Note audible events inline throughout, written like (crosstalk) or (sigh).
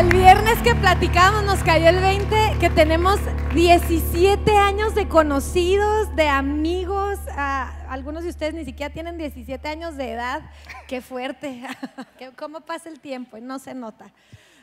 El viernes que platicamos nos cayó el 20, que tenemos 17 años de conocidos, de amigos. algunos de ustedes ni siquiera tienen 17 años de edad. Qué fuerte. (laughs) ¿Cómo pasa el tiempo? No se nota.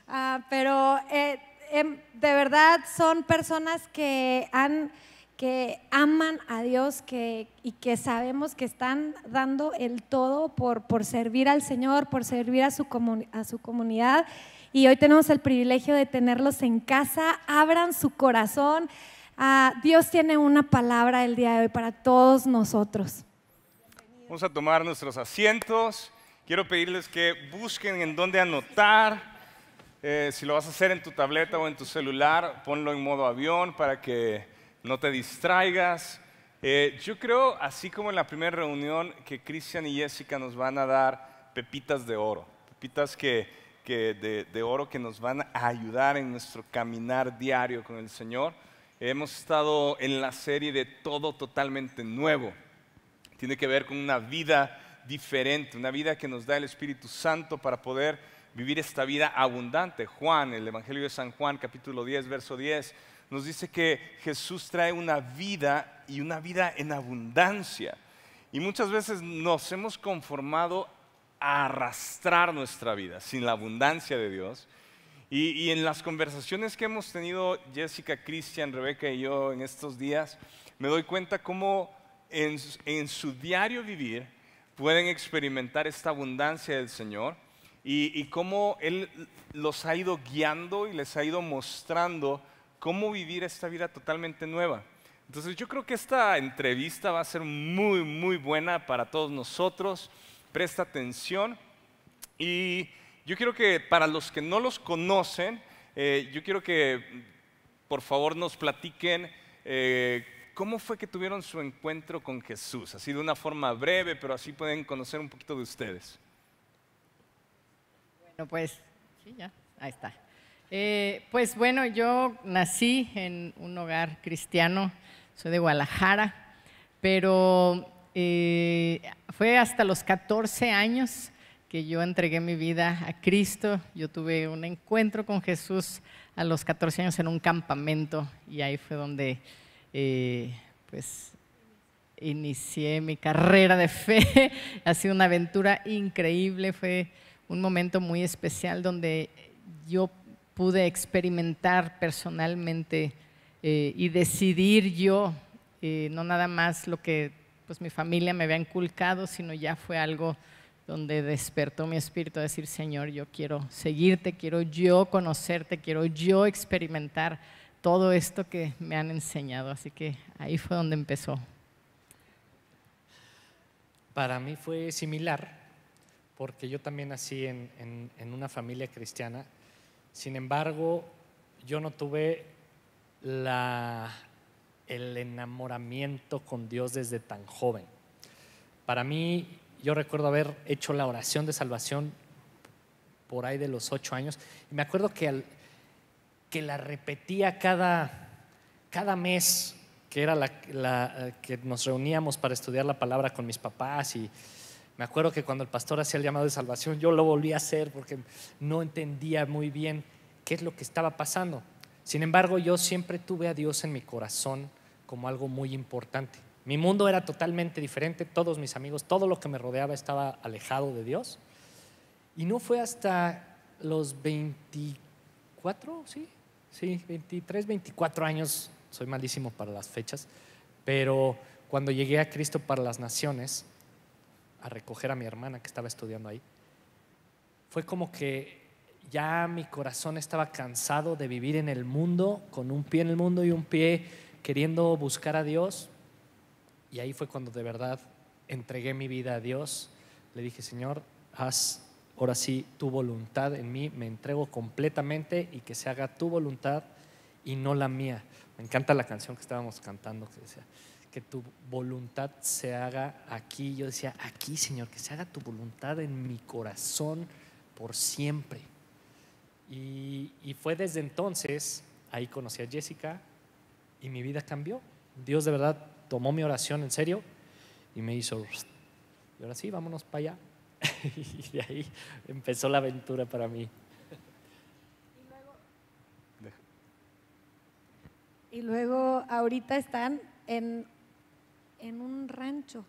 Ah, pero eh, em, de verdad son personas que han que aman a Dios que, y que sabemos que están dando el todo por, por servir al Señor, por servir a su, a su comunidad y hoy tenemos el privilegio de tenerlos en casa. Abran su corazón. Ah, Dios tiene una palabra el día de hoy para todos nosotros. Vamos a tomar nuestros asientos. Quiero pedirles que busquen en dónde anotar. Eh, si lo vas a hacer en tu tableta o en tu celular, ponlo en modo avión para que no te distraigas. Eh, yo creo, así como en la primera reunión, que Cristian y Jessica nos van a dar pepitas de oro, pepitas que de, de oro que nos van a ayudar en nuestro caminar diario con el Señor. Hemos estado en la serie de Todo Totalmente Nuevo. Tiene que ver con una vida diferente, una vida que nos da el Espíritu Santo para poder vivir esta vida abundante. Juan, el Evangelio de San Juan, capítulo 10, verso 10, nos dice que Jesús trae una vida y una vida en abundancia. Y muchas veces nos hemos conformado arrastrar nuestra vida sin la abundancia de Dios. Y, en las conversaciones que hemos tenido Jessica, Cristian, Rebeca y yo en estos días, me doy cuenta cómo en, su diario vivir pueden experimentar esta abundancia del Señor y, y, cómo Él los ha ido guiando y les ha ido mostrando cómo vivir esta vida totalmente nueva. Entonces yo creo que esta entrevista va a ser muy, muy buena para todos nosotros presta atención. Y yo quiero que para los que no los conocen, eh, yo quiero que por favor nos platiquen eh, cómo fue que tuvieron su encuentro con Jesús. Así de una forma breve, pero así pueden conocer un poquito de ustedes. Bueno, pues, sí, ya, ahí está. Eh, pues bueno, yo nací en un hogar cristiano, soy de Guadalajara, pero eh, fue hasta los 14 años que yo entregué mi vida a Cristo. Yo tuve un encuentro con Jesús a los 14 años en un campamento y ahí fue donde eh, pues inicié mi carrera de fe. (laughs) ha sido una aventura increíble, fue un momento muy especial donde yo pude experimentar personalmente eh, y decidir yo, no nada más lo que pues, mi familia me había inculcado, sino ya fue algo donde despertó mi espíritu a decir, Señor, yo quiero seguirte, quiero yo conocerte, quiero yo experimentar todo esto que me han enseñado. Así que ahí fue donde empezó. Para mí fue similar, porque yo también nací en una familia cristiana. Sin embargo, yo no tuve la, el enamoramiento con Dios desde tan joven. Para mí, yo recuerdo haber hecho la oración de salvación por ahí de los ocho años. Y me acuerdo que, que la repetía cada, cada mes, que era la, que nos reuníamos para estudiar la palabra con mis papás. Y me acuerdo que cuando el pastor hacía el llamado de salvación, yo lo volví a hacer porque no entendía muy bien qué es lo que estaba pasando. Sin embargo, yo siempre tuve a Dios en mi corazón como algo muy importante. Mi mundo era totalmente diferente, todos mis amigos, todo lo que me rodeaba estaba alejado de Dios. Y no fue hasta los 24, sí, sí, 23, 24 años, soy malísimo para las fechas, pero cuando llegué a Cristo para las Naciones, a recoger a mi hermana que estaba estudiando ahí, fue como que ya mi corazón estaba cansado de vivir en el mundo, con un pie en el mundo y un pie queriendo buscar a Dios. Y ahí fue cuando de verdad entregué mi vida a Dios. Le dije, Señor, haz ahora sí tu voluntad en mí, me entrego completamente y que se haga tu voluntad y no la mía. Me encanta la canción que estábamos cantando que decía, que tu voluntad se haga aquí. Yo decía, aquí Señor, que se haga tu voluntad en mi corazón por siempre. Y, y fue desde entonces, ahí conocí a Jessica, y mi vida cambió. Dios de verdad tomó mi oración en serio y me hizo, y ahora sí, vámonos para allá. (laughs) y de ahí empezó la aventura para mí. Y luego ahorita están en, un rancho.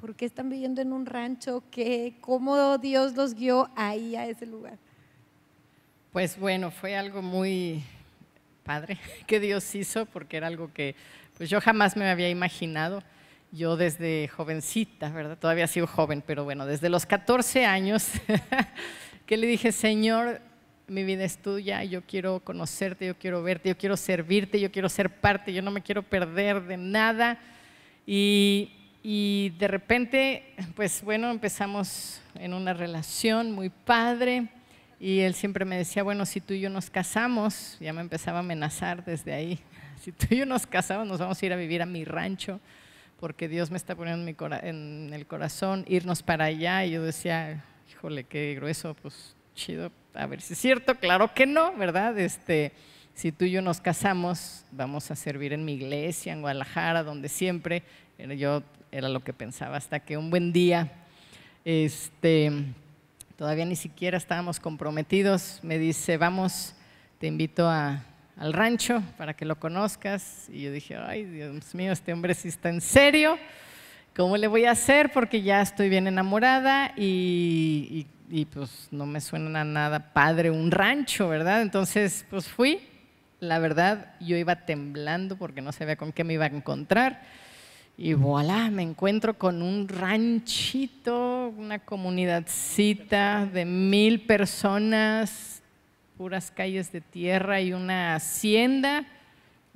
¿Por qué están viviendo en un rancho? ¿Qué, ¿Cómo Dios los guió ahí a ese lugar? Pues bueno, fue algo muy padre (laughs) que Dios hizo, porque era algo que pues yo jamás me había imaginado. Yo desde jovencita, ¿verdad? Todavía sido joven, pero bueno, desde los 14 años (laughs) que le dije, Señor, mi vida es tuya, yo quiero conocerte, yo quiero verte, yo quiero servirte, yo quiero ser parte, yo no me quiero perder de nada. y de repente, pues bueno, empezamos en una relación muy padre. Y él siempre me decía, bueno, si tú y yo nos casamos, ya me empezaba a amenazar desde ahí, (laughs) si tú y yo nos casamos, nos vamos a ir a vivir a mi rancho, porque Dios me está poniendo en, el corazón irnos para allá. Y yo decía, híjole, qué grueso, pues chido, a ver si es cierto, claro que no, ¿verdad? Este, si tú y yo nos casamos, vamos a servir en mi iglesia, en Guadalajara, donde siempre, yo era lo que pensaba, hasta que un buen día, este todavía ni siquiera estábamos comprometidos, me dice, vamos, te invito al rancho para que lo conozcas. Y yo dije, ay, Dios mío, este hombre sí está en serio. ¿Cómo le voy a hacer? Porque ya estoy bien enamorada y, pues no me suena nada padre un rancho, ¿verdad? Entonces, pues fui. La verdad, yo iba temblando porque no sabía con qué me iba a encontrar y voilà, me encuentro con un ranchito, una comunidadcita de mil personas, puras calles de tierra y una hacienda,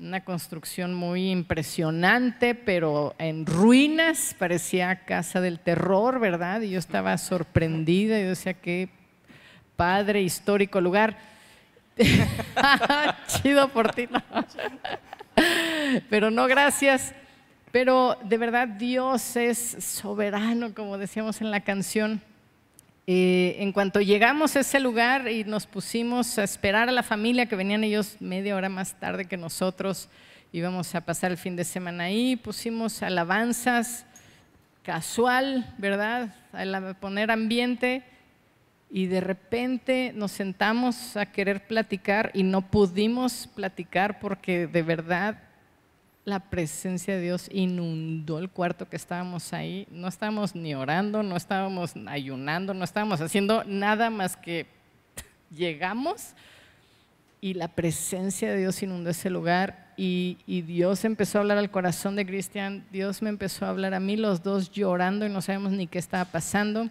una construcción muy impresionante, pero en ruinas, parecía casa del terror, ¿verdad? Y yo estaba sorprendida, yo decía, qué padre, histórico lugar. (laughs) Ah, chido por ti, no. (laughs) pero no, gracias. Pero de verdad Dios es soberano, como decíamos en la canción. Eh, en cuanto llegamos a ese lugar y nos pusimos a esperar a la familia, que venían ellos media hora más tarde que nosotros, íbamos a pasar el fin de semana ahí, pusimos alabanzas casual, ¿verdad? A poner ambiente y de repente nos sentamos a querer platicar y no pudimos platicar porque de verdad la presencia de Dios inundó el cuarto que estábamos ahí. No estábamos ni orando, no estábamos ayunando, no estábamos haciendo nada más que (laughs) llegamos y la presencia de Dios inundó ese lugar y, Dios empezó a hablar al corazón de Cristian, Dios me empezó a hablar a mí, los dos llorando y no sabemos ni qué estaba pasando.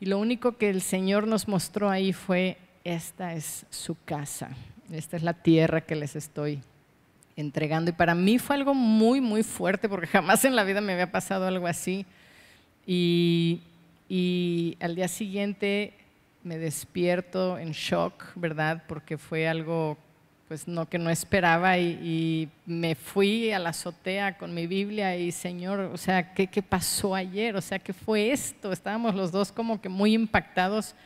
Y lo único que el Señor nos mostró ahí fue, esta es su casa, esta es la tierra que les estoy entregando. Y para mí fue algo muy, muy fuerte porque jamás en la vida me había pasado algo así. Y, al día siguiente me despierto en shock, ¿verdad? Porque fue algo pues no que no esperaba y, me fui a la azotea con mi Biblia y Señor, o sea, ¿qué, ¿qué, pasó ayer? O sea, ¿qué fue esto? Estábamos los dos como que muy impactados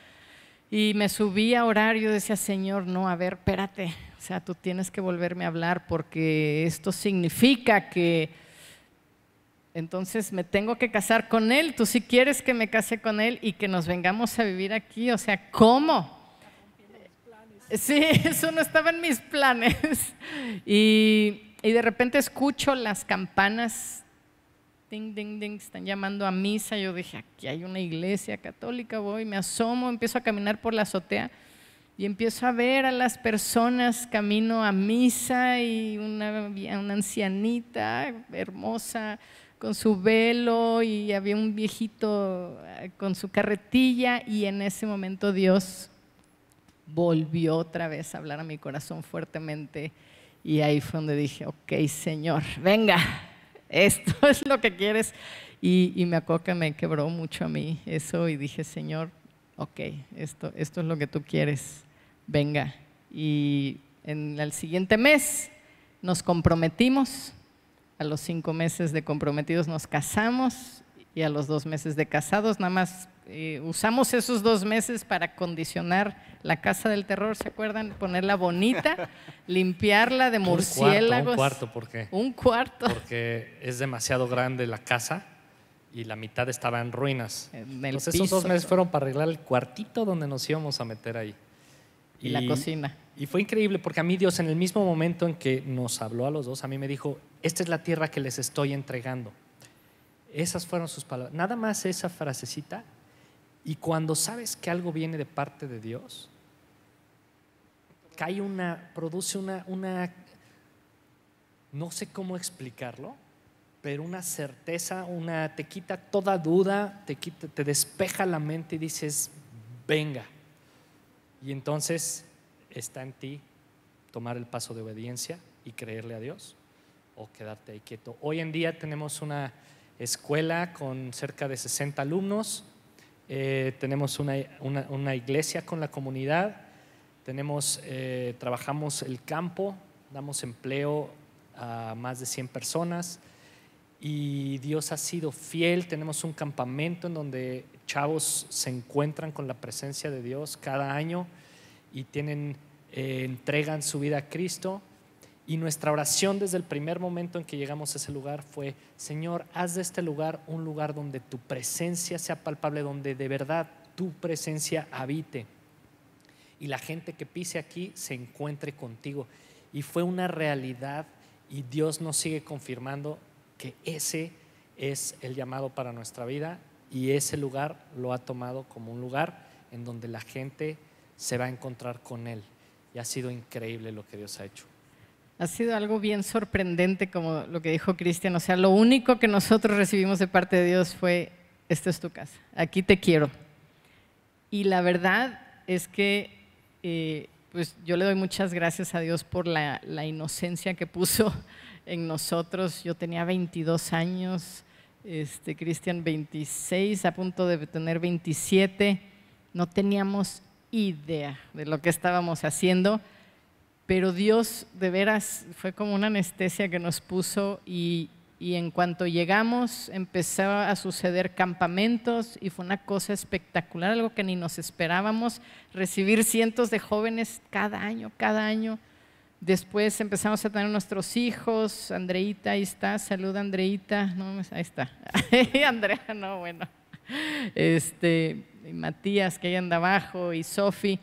y me subí a orar, yo decía, Señor, no, a ver, espérate, o sea, tú tienes que volverme a hablar porque esto significa que entonces me tengo que casar con él. Tú sí quieres que me case con él y que nos vengamos a vivir aquí. O sea, ¿cómo? Sí, (laughs) eso no estaba en mis planes. Y, y, de repente escucho las campanas, ding, ding, ding, están llamando a misa. Yo dije, aquí hay una iglesia católica, voy, me asomo, empiezo a caminar por la azotea y empiezo a ver a las personas camino a misa y una, ancianita hermosa con su velo y había un viejito eh, con su carretilla y en ese momento Dios volvió otra vez a hablar a mi corazón fuertemente y ahí fue donde dije, ok Señor, venga, esto (laughs) es lo que quieres. Y, y me acuerdo que me quebró mucho a mí eso y dije, Señor, ok, esto, esto es lo que tú quieres, venga. Y en el siguiente mes nos comprometimos, a los cinco meses de comprometidos nos casamos y a los dos meses de casados nada más eh, usamos esos dos meses para condicionar la casa del terror, ¿se acuerdan? Ponerla bonita, (laughs) limpiarla de murciélagos. un cuarto, ¿por qué? Un cuarto. Porque es demasiado grande la casa y la mitad estaba en ruinas. En Entonces esos dos meses fueron para arreglar el cuartito donde nos íbamos a meter ahí. Y, y, la cocina. Y fue increíble porque a mí Dios en el mismo momento en que nos habló a los dos, a mí me dijo, esta es la tierra que les estoy entregando. Esas fueron sus palabras. Nada más esa frasecita. Y cuando sabes que algo viene de parte de Dios, cae una, produce una, una no sé cómo explicarlo, pero una certeza, una te quita toda duda, te despeja la mente y dices, "Venga." Y entonces está en ti tomar el paso de obediencia y creerle a Dios o quedarte ahí quieto. Hoy en día tenemos una escuela con cerca de 60 alumnos, eh, tenemos una, iglesia con la comunidad, tenemos, eh, trabajamos el campo, damos empleo a más de 100 personas, y Dios ha sido fiel. Tenemos un campamento en donde chavos se encuentran con la presencia de Dios cada año y tienen, eh, entregan su vida a Cristo. Y nuestra oración desde el primer momento en que llegamos a ese lugar fue, Señor, haz de este lugar un lugar donde tu presencia sea palpable, donde de verdad tu presencia habite. Y la gente que pise aquí se encuentre contigo. Y fue una realidad y Dios nos sigue confirmando ese es el llamado para nuestra vida y ese lugar lo ha tomado como un lugar en donde la gente se va a encontrar con Él. Y ha sido increíble lo que Dios ha hecho. Ha sido algo bien sorprendente como lo que dijo Cristian. O sea, lo único que nosotros recibimos de parte de Dios fue, esta es tu casa, aquí te quiero. Y la verdad es que eh, pues yo le doy muchas gracias a Dios por la inocencia que puso en nosotros. Yo tenía 22 años, este, Cristian 26, a punto de tener 27. No teníamos idea de lo que estábamos haciendo, pero Dios de veras fue como una anestesia que nos puso y, y en cuanto llegamos empezaba a suceder campamentos y fue una cosa espectacular, algo que ni nos esperábamos, recibir cientos de jóvenes cada año, cada año. Después empezamos a tener nuestros hijos. Andreita, ahí está. Saluda, Andreita. No, ahí está. (laughs) Andrea, no, bueno. Este, Matías, que ahí anda abajo, y Sofi.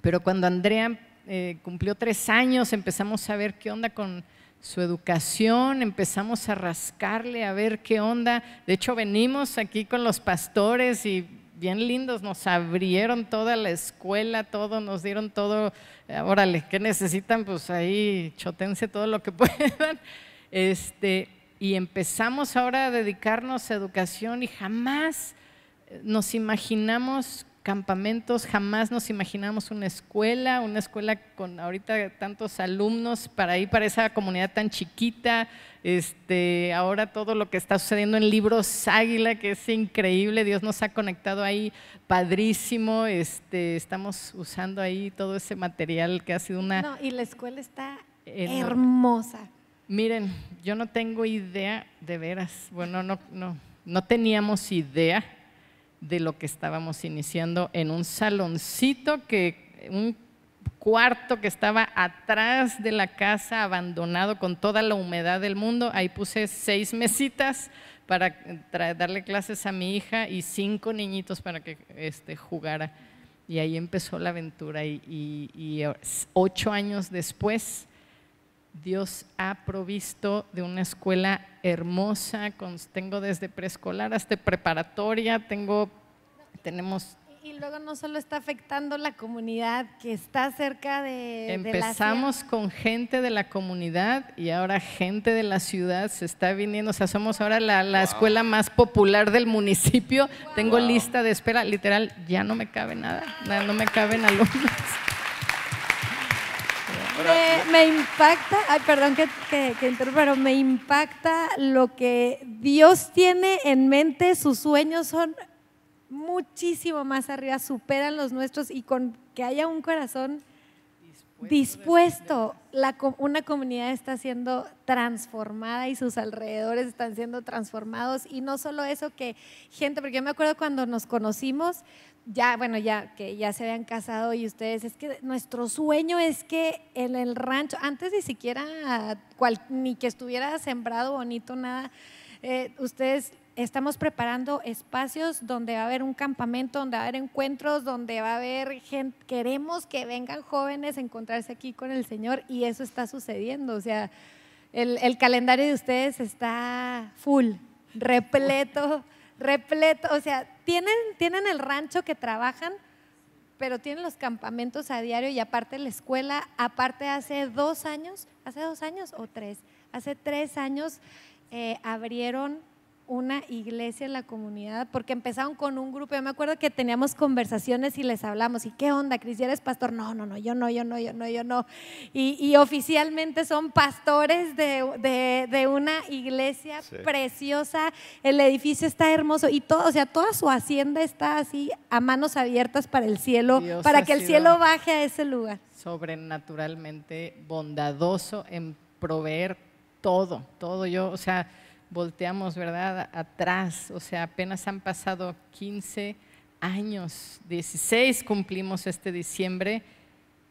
Pero cuando Andrea eh, cumplió tres años, empezamos a ver qué onda con su educación, empezamos a rascarle, a ver qué onda. De hecho, venimos aquí con los pastores y bien lindos, nos abrieron toda la escuela, todo, nos dieron todo, eh, órale, ¿qué necesitan? Pues ahí chotense todo lo que (laughs) puedan. Este, y empezamos ahora a dedicarnos a educación y jamás eh, nos imaginamos campamentos, jamás nos imaginamos una escuela, una escuela con ahorita tantos alumnos para ir para esa comunidad tan chiquita. Este, ahora todo lo que está sucediendo en Libros Águila, que es increíble, Dios nos ha conectado ahí padrísimo. Este, estamos usando ahí todo ese material que ha sido una. No, y la escuela está hermosa. Miren, yo no tengo idea, de veras, bueno, no, no, no teníamos idea de lo que estábamos iniciando en un saloncito que un cuarto que estaba atrás de la casa abandonado con toda la humedad del mundo. Ahí puse seis mesitas para darle clases a mi hija y cinco niñitos para que este, jugara. Y ahí empezó la aventura y eh, ocho años después Dios ha provisto de una escuela hermosa, con, tengo desde preescolar hasta preparatoria, tengo, tenemos... Y luego no solo está afectando la comunidad que está cerca de... Empezamos con gente de la comunidad y ahora gente de la ciudad se está viniendo, o sea, somos ahora la, escuela más popular del municipio, tengo lista de espera, literal, ya no me cabe nada, no me caben alumnos. Eh, me, impacta, ay, perdón que, interrumpa, pero me impacta lo que Dios tiene en mente, sus sueños son muchísimo más arriba, superan los nuestros y con que haya un corazón dispuesto, una comunidad está siendo transformada y sus alrededores están siendo transformados y no solo eso que gente, porque yo me acuerdo cuando nos conocimos, ya, bueno, ya que ya se habían casado y ustedes, es que nuestro sueño es que en el rancho, antes ni siquiera ni que estuviera sembrado bonito, nada, eh, ustedes estamos preparando espacios donde va a haber un campamento, donde va a haber encuentros, donde va a haber gente, queremos que vengan jóvenes a encontrarse aquí con el Señor y eso está sucediendo, o sea, el, el calendario de ustedes está full, repleto, repleto, o sea, tienen, tienen el rancho que trabajan, pero tienen los campamentos a diario y aparte la escuela, aparte hace dos años, hace dos años o tres, hace tres años eh, abrieron una iglesia en la comunidad, porque empezaron con un grupo, yo me acuerdo que teníamos conversaciones y les hablamos, ¿y qué onda, Cris? eres pastor? No, no, no, yo no, yo no, yo no, yo no. Y, oficialmente son pastores de, una iglesia preciosa, el edificio está hermoso y todo, o sea, toda su hacienda está así a manos abiertas para el cielo, para que el cielo baje a ese lugar. Sobrenaturalmente bondadoso en proveer todo, todo yo, o sea volteamos, ¿verdad?, atrás. O sea, apenas han pasado 15 años, 16 cumplimos este diciembre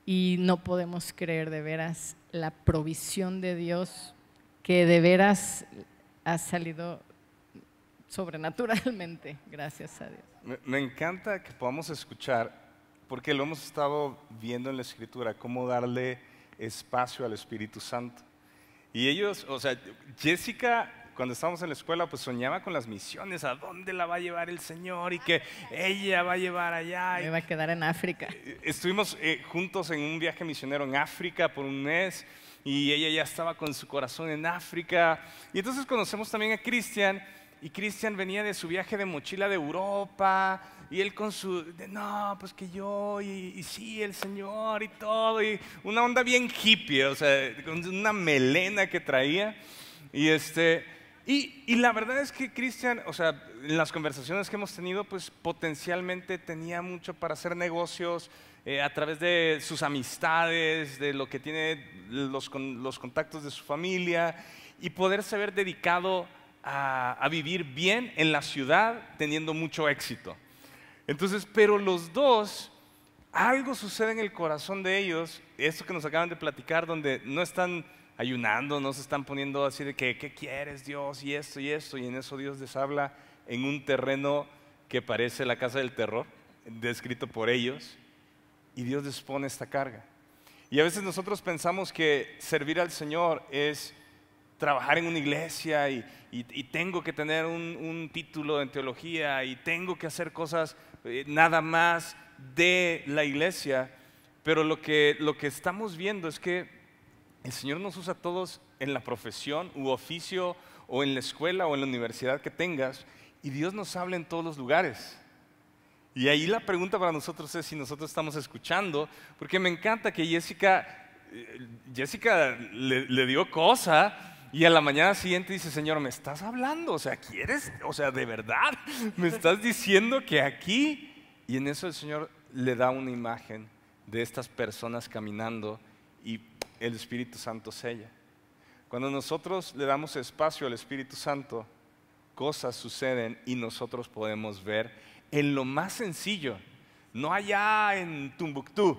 y no podemos creer de veras la provisión de Dios que de veras ha salido sobrenaturalmente, gracias a Dios. Me, me encanta que podamos escuchar, porque lo hemos estado viendo en la escritura, cómo darle espacio al Espíritu Santo. Y ellos, o sea, Jessica cuando estábamos en la escuela, pues soñaba con las misiones, a dónde la va a llevar el Señor y que ella va a llevar allá. Me va a quedar en África. Eh, eh, estuvimos eh, juntos en un viaje misionero en África por un mes y ella ya estaba con su corazón en África. Y entonces conocemos también a Cristian y Cristian venía de su viaje de mochila de Europa y él con su, no, pues que yo y, y, sí, el Señor y todo, y una onda bien hippie, o sea, con una melena que traía. Y este, y, y, la verdad es que Cristian, o sea, en las conversaciones que hemos tenido, pues potencialmente tenía mucho para hacer negocios eh, a través de sus amistades, de lo que tiene los, los contactos de su familia y poderse haber dedicado a, a, vivir bien en la ciudad teniendo mucho éxito. Entonces, pero los dos, algo sucede en el corazón de ellos, esto que nos acaban de platicar, donde no están ayunando, no se están poniendo así de que, ¿qué quieres Dios? Y esto y esto. Y en eso Dios les habla en un terreno que parece la casa del terror, descrito por ellos. Y Dios les pone esta carga. Y a veces nosotros pensamos que servir al Señor es trabajar en una iglesia y, tengo que tener un, título en teología y tengo que hacer cosas eh, nada más de la iglesia. Pero lo que, lo que estamos viendo es que el Señor nos usa a todos en la profesión u oficio o en la escuela o en la universidad que tengas y Dios nos habla en todos los lugares. Y ahí la pregunta para nosotros es si nosotros estamos escuchando, porque me encanta que Jessica, eh, Jessica le, le dio cosa y a la mañana siguiente dice, Señor, me estás hablando, o sea, ¿quieres? O sea, de verdad, (laughs) me estás diciendo que aquí... Y en eso el Señor le da una imagen de estas personas caminando y el Espíritu Santo sella. Cuando nosotros le damos espacio al Espíritu Santo, cosas suceden y nosotros podemos ver en lo más sencillo, no allá en Tumbuctú,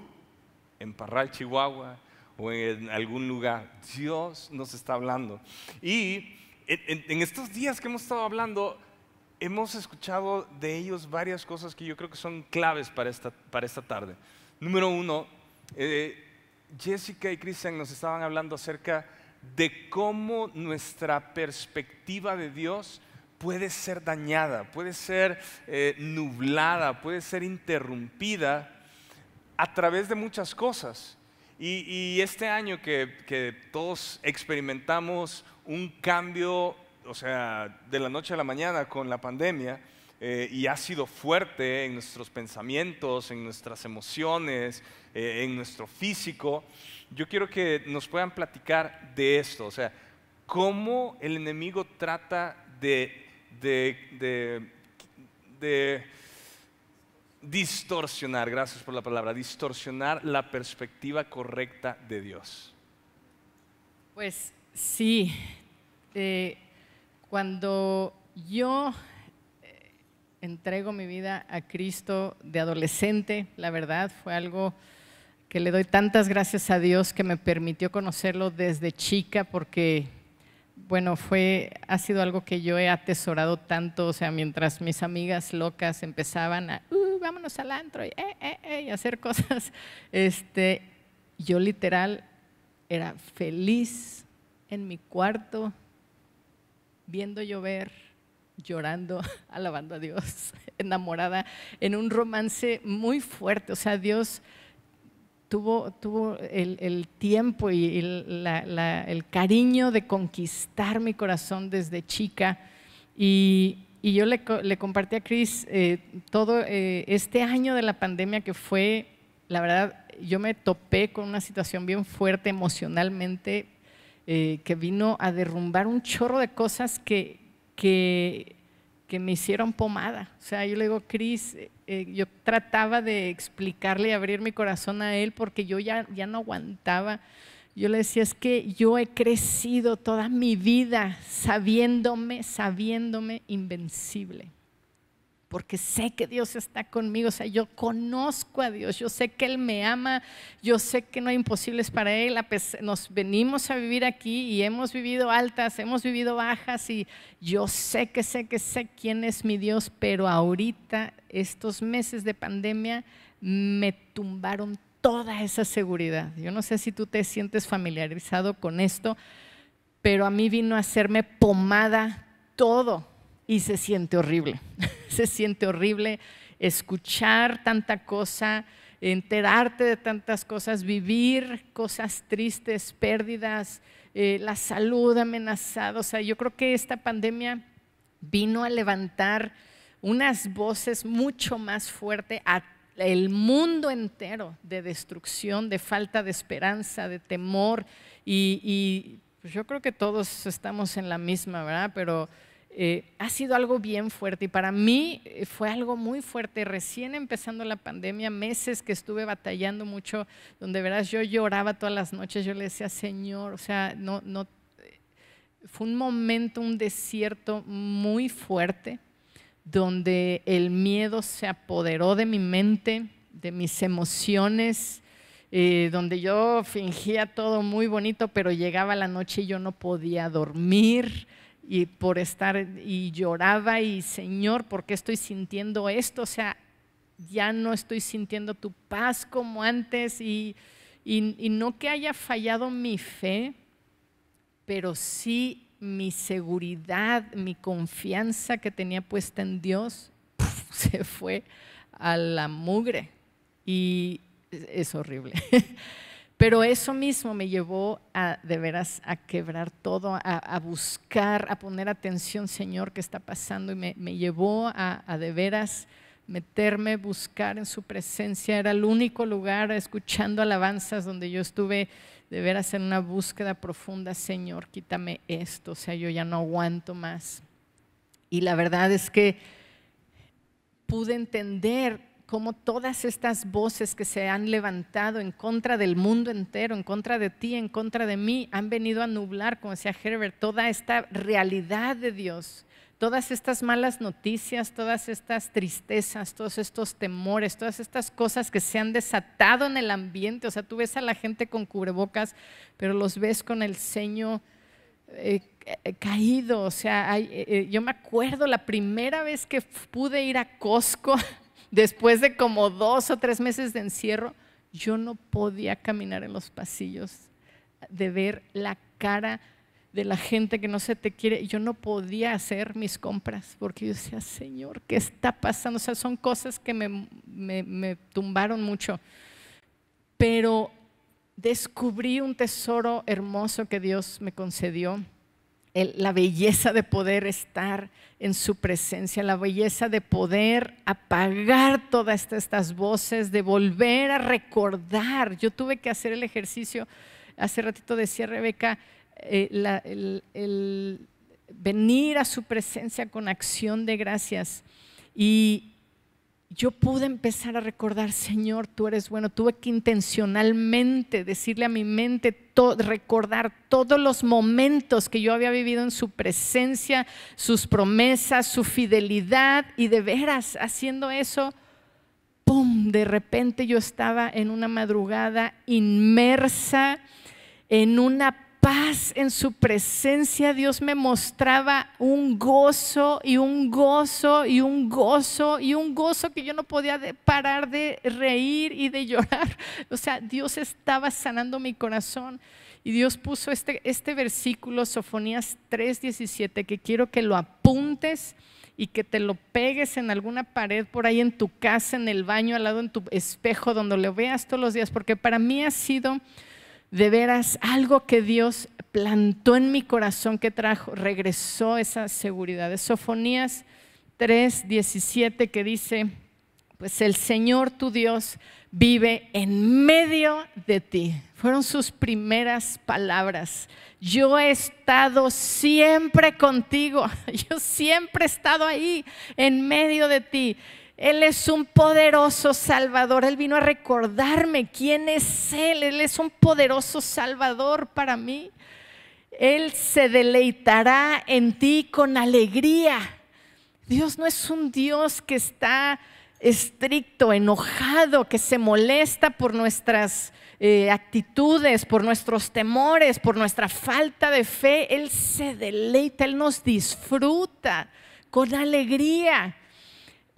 en Parral, Chihuahua o en algún lugar. Dios nos está hablando. Y en, estos días que hemos estado hablando, hemos escuchado de ellos varias cosas que yo creo que son claves para esta, para esta tarde. Número uno, eh, Jessica y Christian nos estaban hablando acerca de cómo nuestra perspectiva de Dios puede ser dañada, puede ser eh, nublada, puede ser interrumpida a través de muchas cosas. Y, este año que, que, todos experimentamos un cambio, o sea, de la noche a la mañana con la pandemia, eh, y ha sido fuerte en nuestros pensamientos, en nuestras emociones, eh, en nuestro físico. Yo quiero que nos puedan platicar de esto, o sea, cómo el enemigo trata de, distorsionar, gracias por la palabra, distorsionar la perspectiva correcta de Dios. Pues sí, eh, cuando yo entrego mi vida a Cristo de adolescente, la verdad, fue algo que le doy tantas gracias a Dios que me permitió conocerlo desde chica porque bueno, fue, ha sido algo que yo he atesorado tanto, o sea, mientras mis amigas locas empezaban a, uh, vámonos al antro y, eh, eh, eh, y hacer (laughs) cosas, este, yo literal era feliz en mi cuarto viendo llover llorando, (laughs) alabando a Dios, (laughs) enamorada, en un romance muy fuerte. O sea, Dios tuvo, tuvo el, tiempo y el, cariño de conquistar mi corazón desde chica. Y, yo le, le, compartí a Chris eh, todo eh, este año de la pandemia que fue, la verdad, yo me topé con una situación bien fuerte emocionalmente eh, que vino a derrumbar un chorro de cosas que, que, me hicieron pomada. O sea, yo le digo, Cris, eh, yo trataba de explicarle y abrir mi corazón a él porque yo ya, ya no aguantaba. Yo le decía, es que yo he crecido toda mi vida sabiéndome, sabiéndome invencible porque sé que Dios está conmigo, o sea, yo conozco a Dios, yo sé que Él me ama, yo sé que no hay imposibles para Él, nos venimos a vivir aquí y hemos vivido altas, hemos vivido bajas y yo sé que sé que sé quién es mi Dios, pero ahorita estos meses de pandemia me tumbaron toda esa seguridad. Yo no sé si tú te sientes familiarizado con esto, pero a mí vino a hacerme pomada todo y se siente horrible. (laughs) se siente horrible escuchar tanta cosa, enterarte de tantas cosas, vivir cosas tristes, pérdidas, eh, la salud amenazada. O sea, yo creo que esta pandemia vino a levantar unas voces mucho más fuertes a el mundo entero de destrucción, de falta de esperanza, de temor y, pues, yo creo que todos estamos en la misma, ¿verdad? Pero eh, ha sido algo bien fuerte y para mí eh, fue algo muy fuerte. Recién empezando la pandemia, meses que estuve batallando mucho, donde verás yo lloraba todas las noches, yo le decía, Señor, o sea, no, no, eh, fue un momento, un desierto muy fuerte, donde el miedo se apoderó de mi mente, de mis emociones, donde yo fingía todo muy bonito, pero llegaba la noche y yo no podía dormir y por estar y lloraba y Señor, ¿por qué estoy sintiendo esto? O sea, ya no estoy sintiendo tu paz como antes y, no que haya fallado mi fe, pero sí mi seguridad, mi confianza que tenía puesta en Dios (laughs) se fue a la mugre y es horrible. (laughs) Pero eso mismo me llevó a de veras a quebrar todo, a, buscar, a poner atención, Señor, qué está pasando. Y me, llevó a, a, de veras meterme, buscar en su presencia. Era el único lugar escuchando alabanzas donde yo estuve de veras en una búsqueda profunda, Señor, quítame esto, o sea, yo ya no aguanto más. Y la verdad es que pude entender como todas estas voces que se han levantado en contra del mundo entero, en contra de ti, en contra de mí, han venido a nublar, como decía Herbert, toda esta realidad de Dios, todas estas malas noticias, todas estas tristezas, todos estos temores, todas estas cosas que se han desatado en el ambiente. O sea, tú ves a la gente con cubrebocas, pero los ves con el ceño eh, eh, caído. O sea, eh, yo me acuerdo la primera vez que pude ir a Costco. (laughs) después de como dos o tres meses de encierro, yo no podía caminar en los pasillos de ver la cara de la gente que no se te quiere. Yo no podía hacer mis compras porque yo decía, Señor, ¿qué está pasando? O sea, son cosas que me, me, me tumbaron mucho. Pero descubrí un tesoro hermoso que Dios me concedió la belleza de poder estar en su presencia, la belleza de poder apagar todas estas, voces, de volver a recordar. Yo tuve que hacer el ejercicio, hace ratito decía Rebeca, eh, el venir a su presencia con acción de gracias. Y, yo pude empezar a recordar, Señor, tú eres bueno. Tuve que intencionalmente decirle a mi mente, recordar todos los momentos que yo había vivido en su presencia, sus promesas, su fidelidad y de veras haciendo eso. ¡Pum! De repente yo estaba en una madrugada inmersa en una paz en su presencia, Dios me mostraba un gozo y un gozo y un gozo y un gozo que yo no podía parar de reír y de (laughs) llorar. O sea, Dios estaba sanando mi corazón. Y Dios puso este, este versículo, Sofonías 3:17, que quiero que lo apuntes y que te lo pegues en alguna pared por ahí en tu casa, en el baño, al lado en tu espejo, donde lo veas todos los días, porque para mí ha sido de veras algo que Dios plantó en mi corazón que trajo, regresó esa seguridad. Esofonías Sofonías 3, que dice, pues el Señor tu Dios vive en medio de ti. Fueron sus primeras palabras. Yo he estado siempre contigo, (laughs) yo siempre he estado ahí, en medio de ti. Él es un poderoso Salvador. Él vino a recordarme quién es Él. Él es un poderoso Salvador para mí. Él se deleitará en ti con alegría. Dios no es un Dios que está estricto, enojado, que se molesta por nuestras eh, actitudes, por nuestros temores, por nuestra falta de fe. Él se deleita, Él nos disfruta con alegría.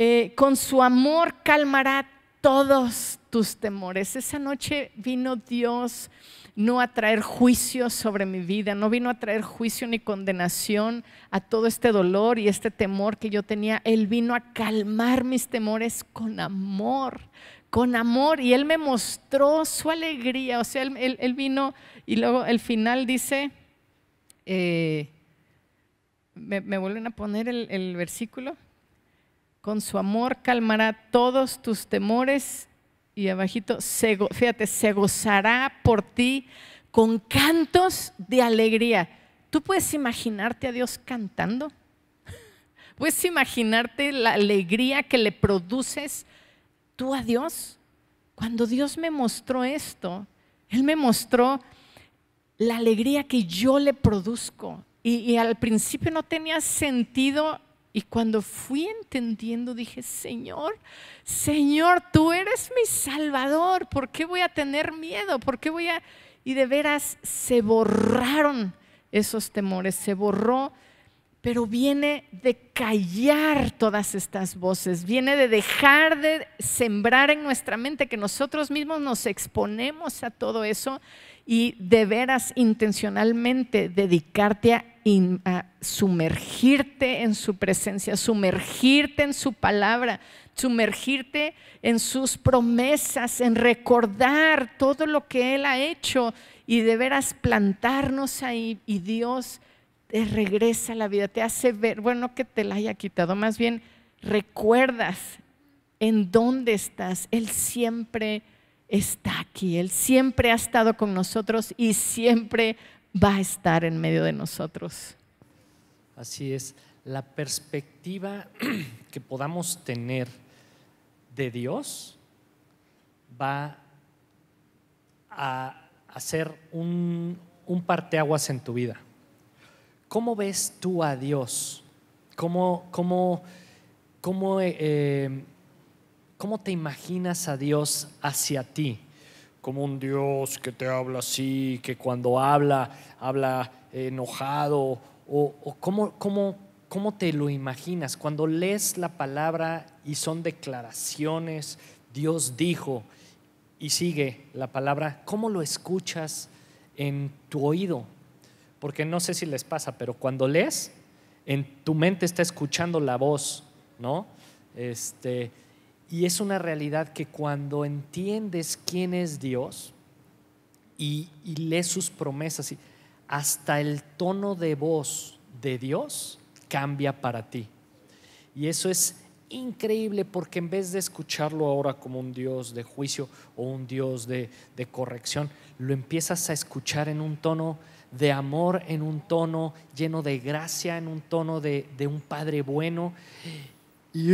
Eh, con su amor calmará todos tus temores. Esa noche vino Dios no a traer juicio sobre mi vida, no vino a traer juicio ni condenación a todo este dolor y este temor que yo tenía. Él vino a calmar mis temores con amor, con amor. Y Él me mostró su alegría. O sea, Él, vino y luego el final dice, eh, me, vuelven a poner el versículo. Con su amor calmará todos tus temores. Y abajito, fíjate, se gozará por ti con cantos de alegría. ¿Tú puedes imaginarte a Dios cantando? (laughs) ¿Puedes imaginarte la alegría que le produces tú a Dios? Cuando Dios me mostró esto, Él me mostró la alegría que yo le produzco. y al principio no tenía sentido y cuando fui entendiendo, dije, Señor, Señor, tú eres mi Salvador, ¿por qué voy a tener miedo? ¿Por qué voy a...? Y de veras se borraron esos temores, se borró, pero viene de callar todas estas voces, viene de dejar de sembrar en nuestra mente que nosotros mismos nos exponemos a todo eso y de veras intencionalmente dedicarte a, sumergirte en su presencia, sumergirte en su palabra, sumergirte en sus promesas, en recordar todo lo que Él ha hecho y de veras plantarnos ahí y Dios te regresa a la vida, te hace ver, bueno, que te la haya quitado, más bien recuerdas en dónde estás, Él siempre está aquí, Él siempre ha estado con nosotros y siempre va a estar en medio de nosotros. Así es, la perspectiva (clears throat) que podamos tener de Dios va a hacer un, parteaguas en tu vida. ¿Cómo ves tú a Dios? ¿Cómo, cómo, eh, ¿Cómo te imaginas a Dios hacia ti? Como un Dios que te habla así, que cuando habla, habla enojado, o, cómo, cómo, cómo te lo imaginas. Cuando lees la palabra y son declaraciones, Dios dijo, y sigue la palabra, ¿cómo lo escuchas en tu oído? Porque no sé si les pasa, pero cuando lees, en tu mente está escuchando la voz, ¿no? Este, y es una realidad que cuando entiendes quién es Dios y, lees sus promesas, y hasta el tono de voz de Dios cambia para ti. Y eso es increíble porque en vez de escucharlo ahora como un Dios de juicio o un Dios de, corrección, lo empiezas a escuchar en un tono de amor, en un tono lleno de gracia, en un tono de, un Padre bueno. Y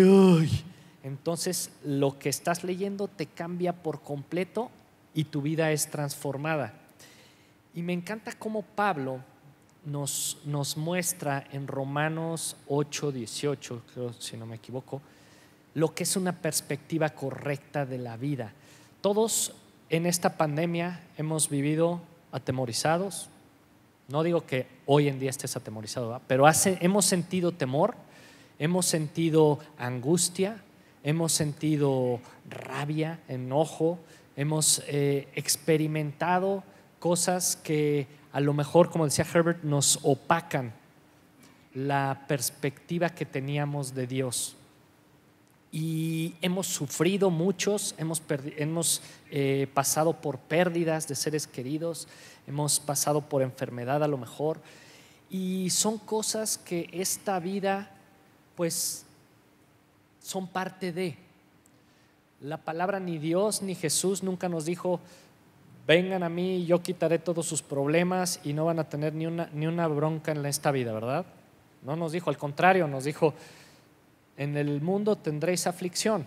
entonces lo que estás leyendo te cambia por completo y tu vida es transformada. Y me encanta cómo Pablo nos, muestra en Romanos 8, 18, creo, si no me equivoco, lo que es una perspectiva correcta de la vida. Todos en esta pandemia hemos vivido atemorizados. No digo que hoy en día estés atemorizado, pero hemos sentido temor, hemos sentido angustia, hemos sentido rabia, enojo, hemos eh, experimentado cosas que a lo mejor, como decía Herbert, nos opacan la perspectiva que teníamos de Dios. Y hemos sufrido muchos, hemos, hemos eh, pasado por pérdidas de seres queridos, hemos pasado por enfermedad a lo mejor. Y son cosas que esta vida pues son parte de. La palabra ni Dios ni Jesús nunca nos dijo, vengan a mí y yo quitaré todos sus problemas y no van a tener ni una, ni una bronca en esta vida, ¿verdad? No nos dijo, al contrario, nos dijo, en el mundo tendréis aflicción.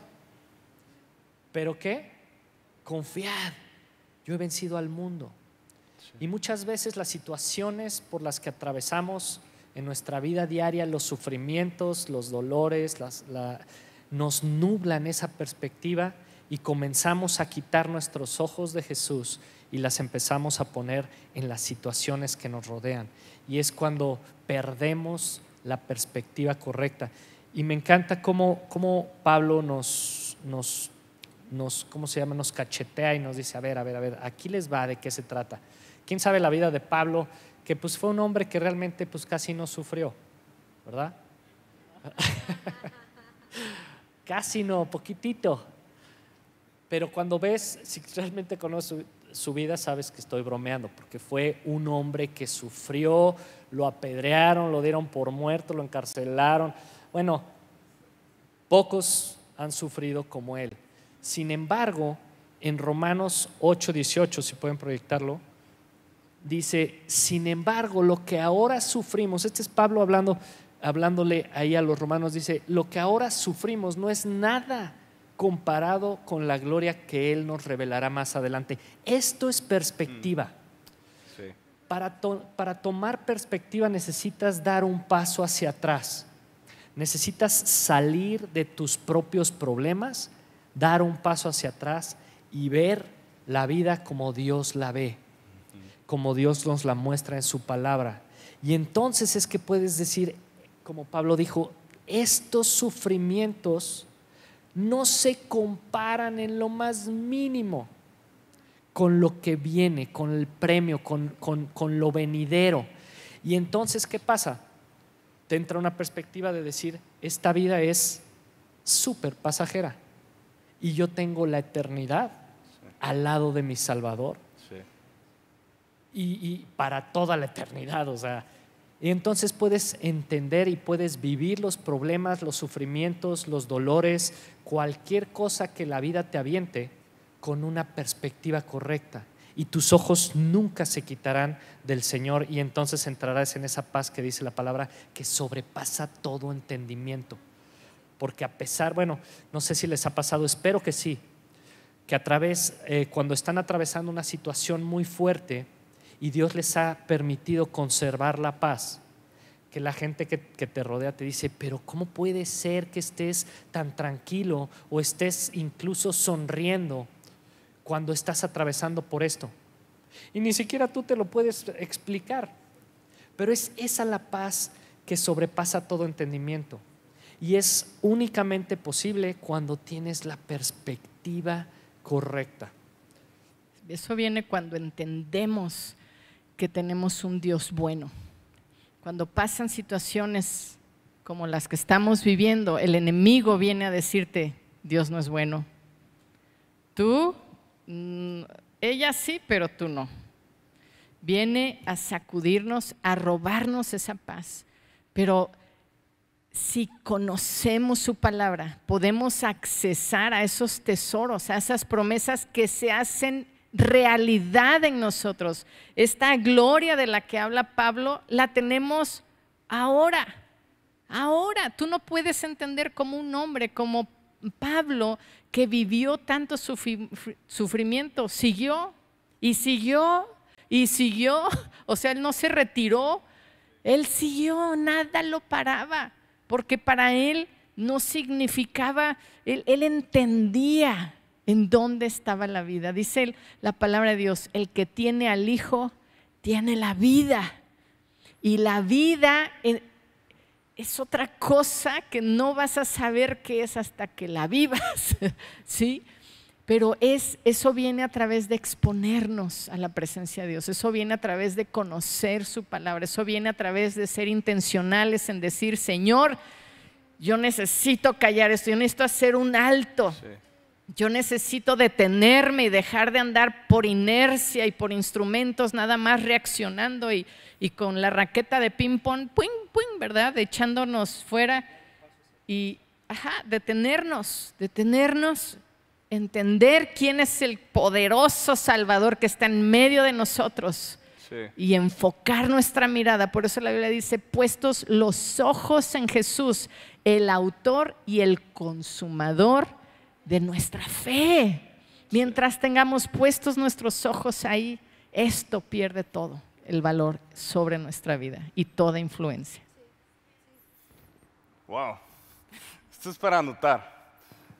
¿Pero qué? Confiad, yo he vencido al mundo. Y muchas veces las situaciones por las que atravesamos en nuestra vida diaria, los sufrimientos, los dolores, las, la, nos nublan esa perspectiva y comenzamos a quitar nuestros ojos de Jesús y las empezamos a poner en las situaciones que nos rodean. Y es cuando perdemos la perspectiva correcta. Y me encanta cómo, cómo Pablo nos, nos, nos, ¿cómo se llama? Nos cachetea y nos dice, a ver, a ver, a ver, aquí les va, ¿de qué se trata? ¿Quién sabe la vida de Pablo? Que pues fue un hombre que realmente pues casi no sufrió, ¿verdad? (laughs) casi no, poquitito. Pero cuando ves, si realmente conoces su, vida, sabes que estoy bromeando, porque fue un hombre que sufrió, lo apedrearon, lo dieron por muerto, lo encarcelaron. Bueno, pocos han sufrido como él. Sin embargo, en Romanos 8.18, si pueden proyectarlo, dice, sin embargo, lo que ahora sufrimos, este es Pablo hablando, hablándole ahí a los romanos, dice, lo que ahora sufrimos no es nada comparado con la gloria que Él nos revelará más adelante. Esto es perspectiva. Mm. Para, para tomar perspectiva necesitas dar un paso hacia atrás. Necesitas salir de tus propios problemas, dar un paso hacia atrás y ver la vida como Dios la ve, como Dios nos la muestra en su palabra. Y entonces es que puedes decir, como Pablo dijo, estos sufrimientos no se comparan en lo más mínimo con lo que viene, con el premio, con, lo venidero. Y entonces, ¿qué pasa? Te entra una perspectiva de decir, esta vida es súper pasajera y yo tengo la eternidad al lado de mi Salvador. Y, y, para toda la eternidad, o sea, y entonces puedes entender y puedes vivir los problemas, los sufrimientos, los dolores, cualquier cosa que la vida te aviente con una perspectiva correcta. Y tus ojos nunca se quitarán del Señor y entonces entrarás en esa paz que dice la palabra que sobrepasa todo entendimiento. Porque a pesar, bueno, no sé si les ha pasado, espero que sí, que a través, eh, cuando están atravesando una situación muy fuerte, y Dios les ha permitido conservar la paz. Que la gente que, te rodea te dice, pero ¿cómo puede ser que estés tan tranquilo o estés incluso sonriendo cuando estás atravesando por esto? Y ni siquiera tú te lo puedes explicar. Pero es esa la paz que sobrepasa todo entendimiento. Y es únicamente posible cuando tienes la perspectiva correcta. Eso viene cuando entendemos que tenemos un Dios bueno. Cuando pasan situaciones como las que estamos viviendo, el enemigo viene a decirte, Dios no es bueno. Tú, mm, ella sí, pero tú no. Viene a sacudirnos, a robarnos esa paz. Pero si conocemos su palabra, podemos accesar a esos tesoros, a esas promesas que se hacen realidad en nosotros. Esta gloria de la que habla Pablo la tenemos ahora. Ahora, tú no puedes entender como un hombre, como Pablo, que vivió tanto sufrimiento, siguió y siguió y siguió. O sea, él no se retiró, él siguió, nada lo paraba, porque para él no significaba, él, él entendía en dónde estaba la vida. Dice la palabra de Dios, el que tiene al Hijo tiene la vida. Y la vida eh, es otra cosa que no vas a saber qué es hasta que la vivas, (laughs) ¿sí? Pero es, eso viene a través de exponernos a la presencia de Dios, eso viene a través de conocer su palabra, eso viene a través de ser intencionales en decir, Señor, yo necesito callar esto, yo necesito hacer un alto. Yo necesito detenerme y dejar de andar por inercia y por instrumentos, nada más reaccionando y, con la raqueta de ping-pong, puing, puing, ¿verdad? Echándonos fuera y, ajá, detenernos, detenernos, entender quién es el poderoso Salvador que está en medio de nosotros y enfocar nuestra mirada. Por eso la Biblia dice, puestos los ojos en Jesús, el autor y el consumador de nuestra fe. Mientras tengamos puestos nuestros ojos ahí, esto pierde todo el valor sobre nuestra vida y toda influencia. Wow, esto es para anotar.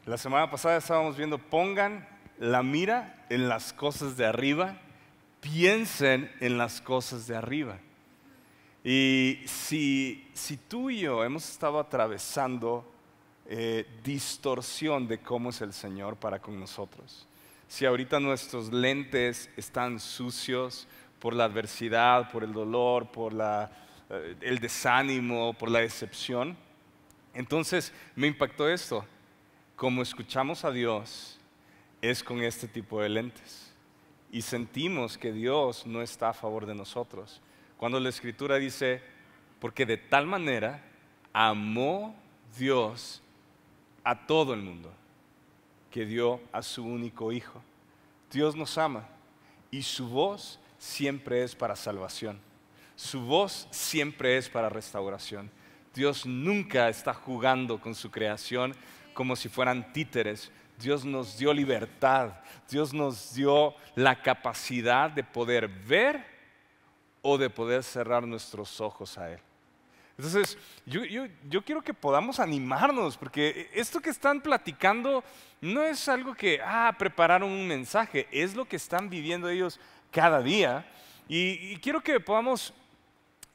La semana pasada estábamos viendo, pongan la mira en las cosas de arriba, piensen en las cosas de arriba. Y si, si tú y yo hemos estado atravesando eh, distorsión de cómo es el Señor para con nosotros. Si ahorita nuestros lentes están sucios por la adversidad, por el dolor, por eh, el desánimo, por la decepción, entonces me impactó esto. Como escuchamos a Dios, es con este tipo de lentes. Y sentimos que Dios no está a favor de nosotros. Cuando la escritura dice, porque de tal manera amó Dios a todo el mundo que dio a su único Hijo. Dios nos ama y su voz siempre es para salvación. Su voz siempre es para restauración. Dios nunca está jugando con su creación como si fueran títeres. Dios nos dio libertad. Dios nos dio la capacidad de poder ver o de poder cerrar nuestros ojos a Él. Entonces, yo, yo, yo, quiero que podamos animarnos, porque esto que están platicando no es algo que, ah, prepararon un mensaje, es lo que están viviendo ellos cada día. Y, quiero que podamos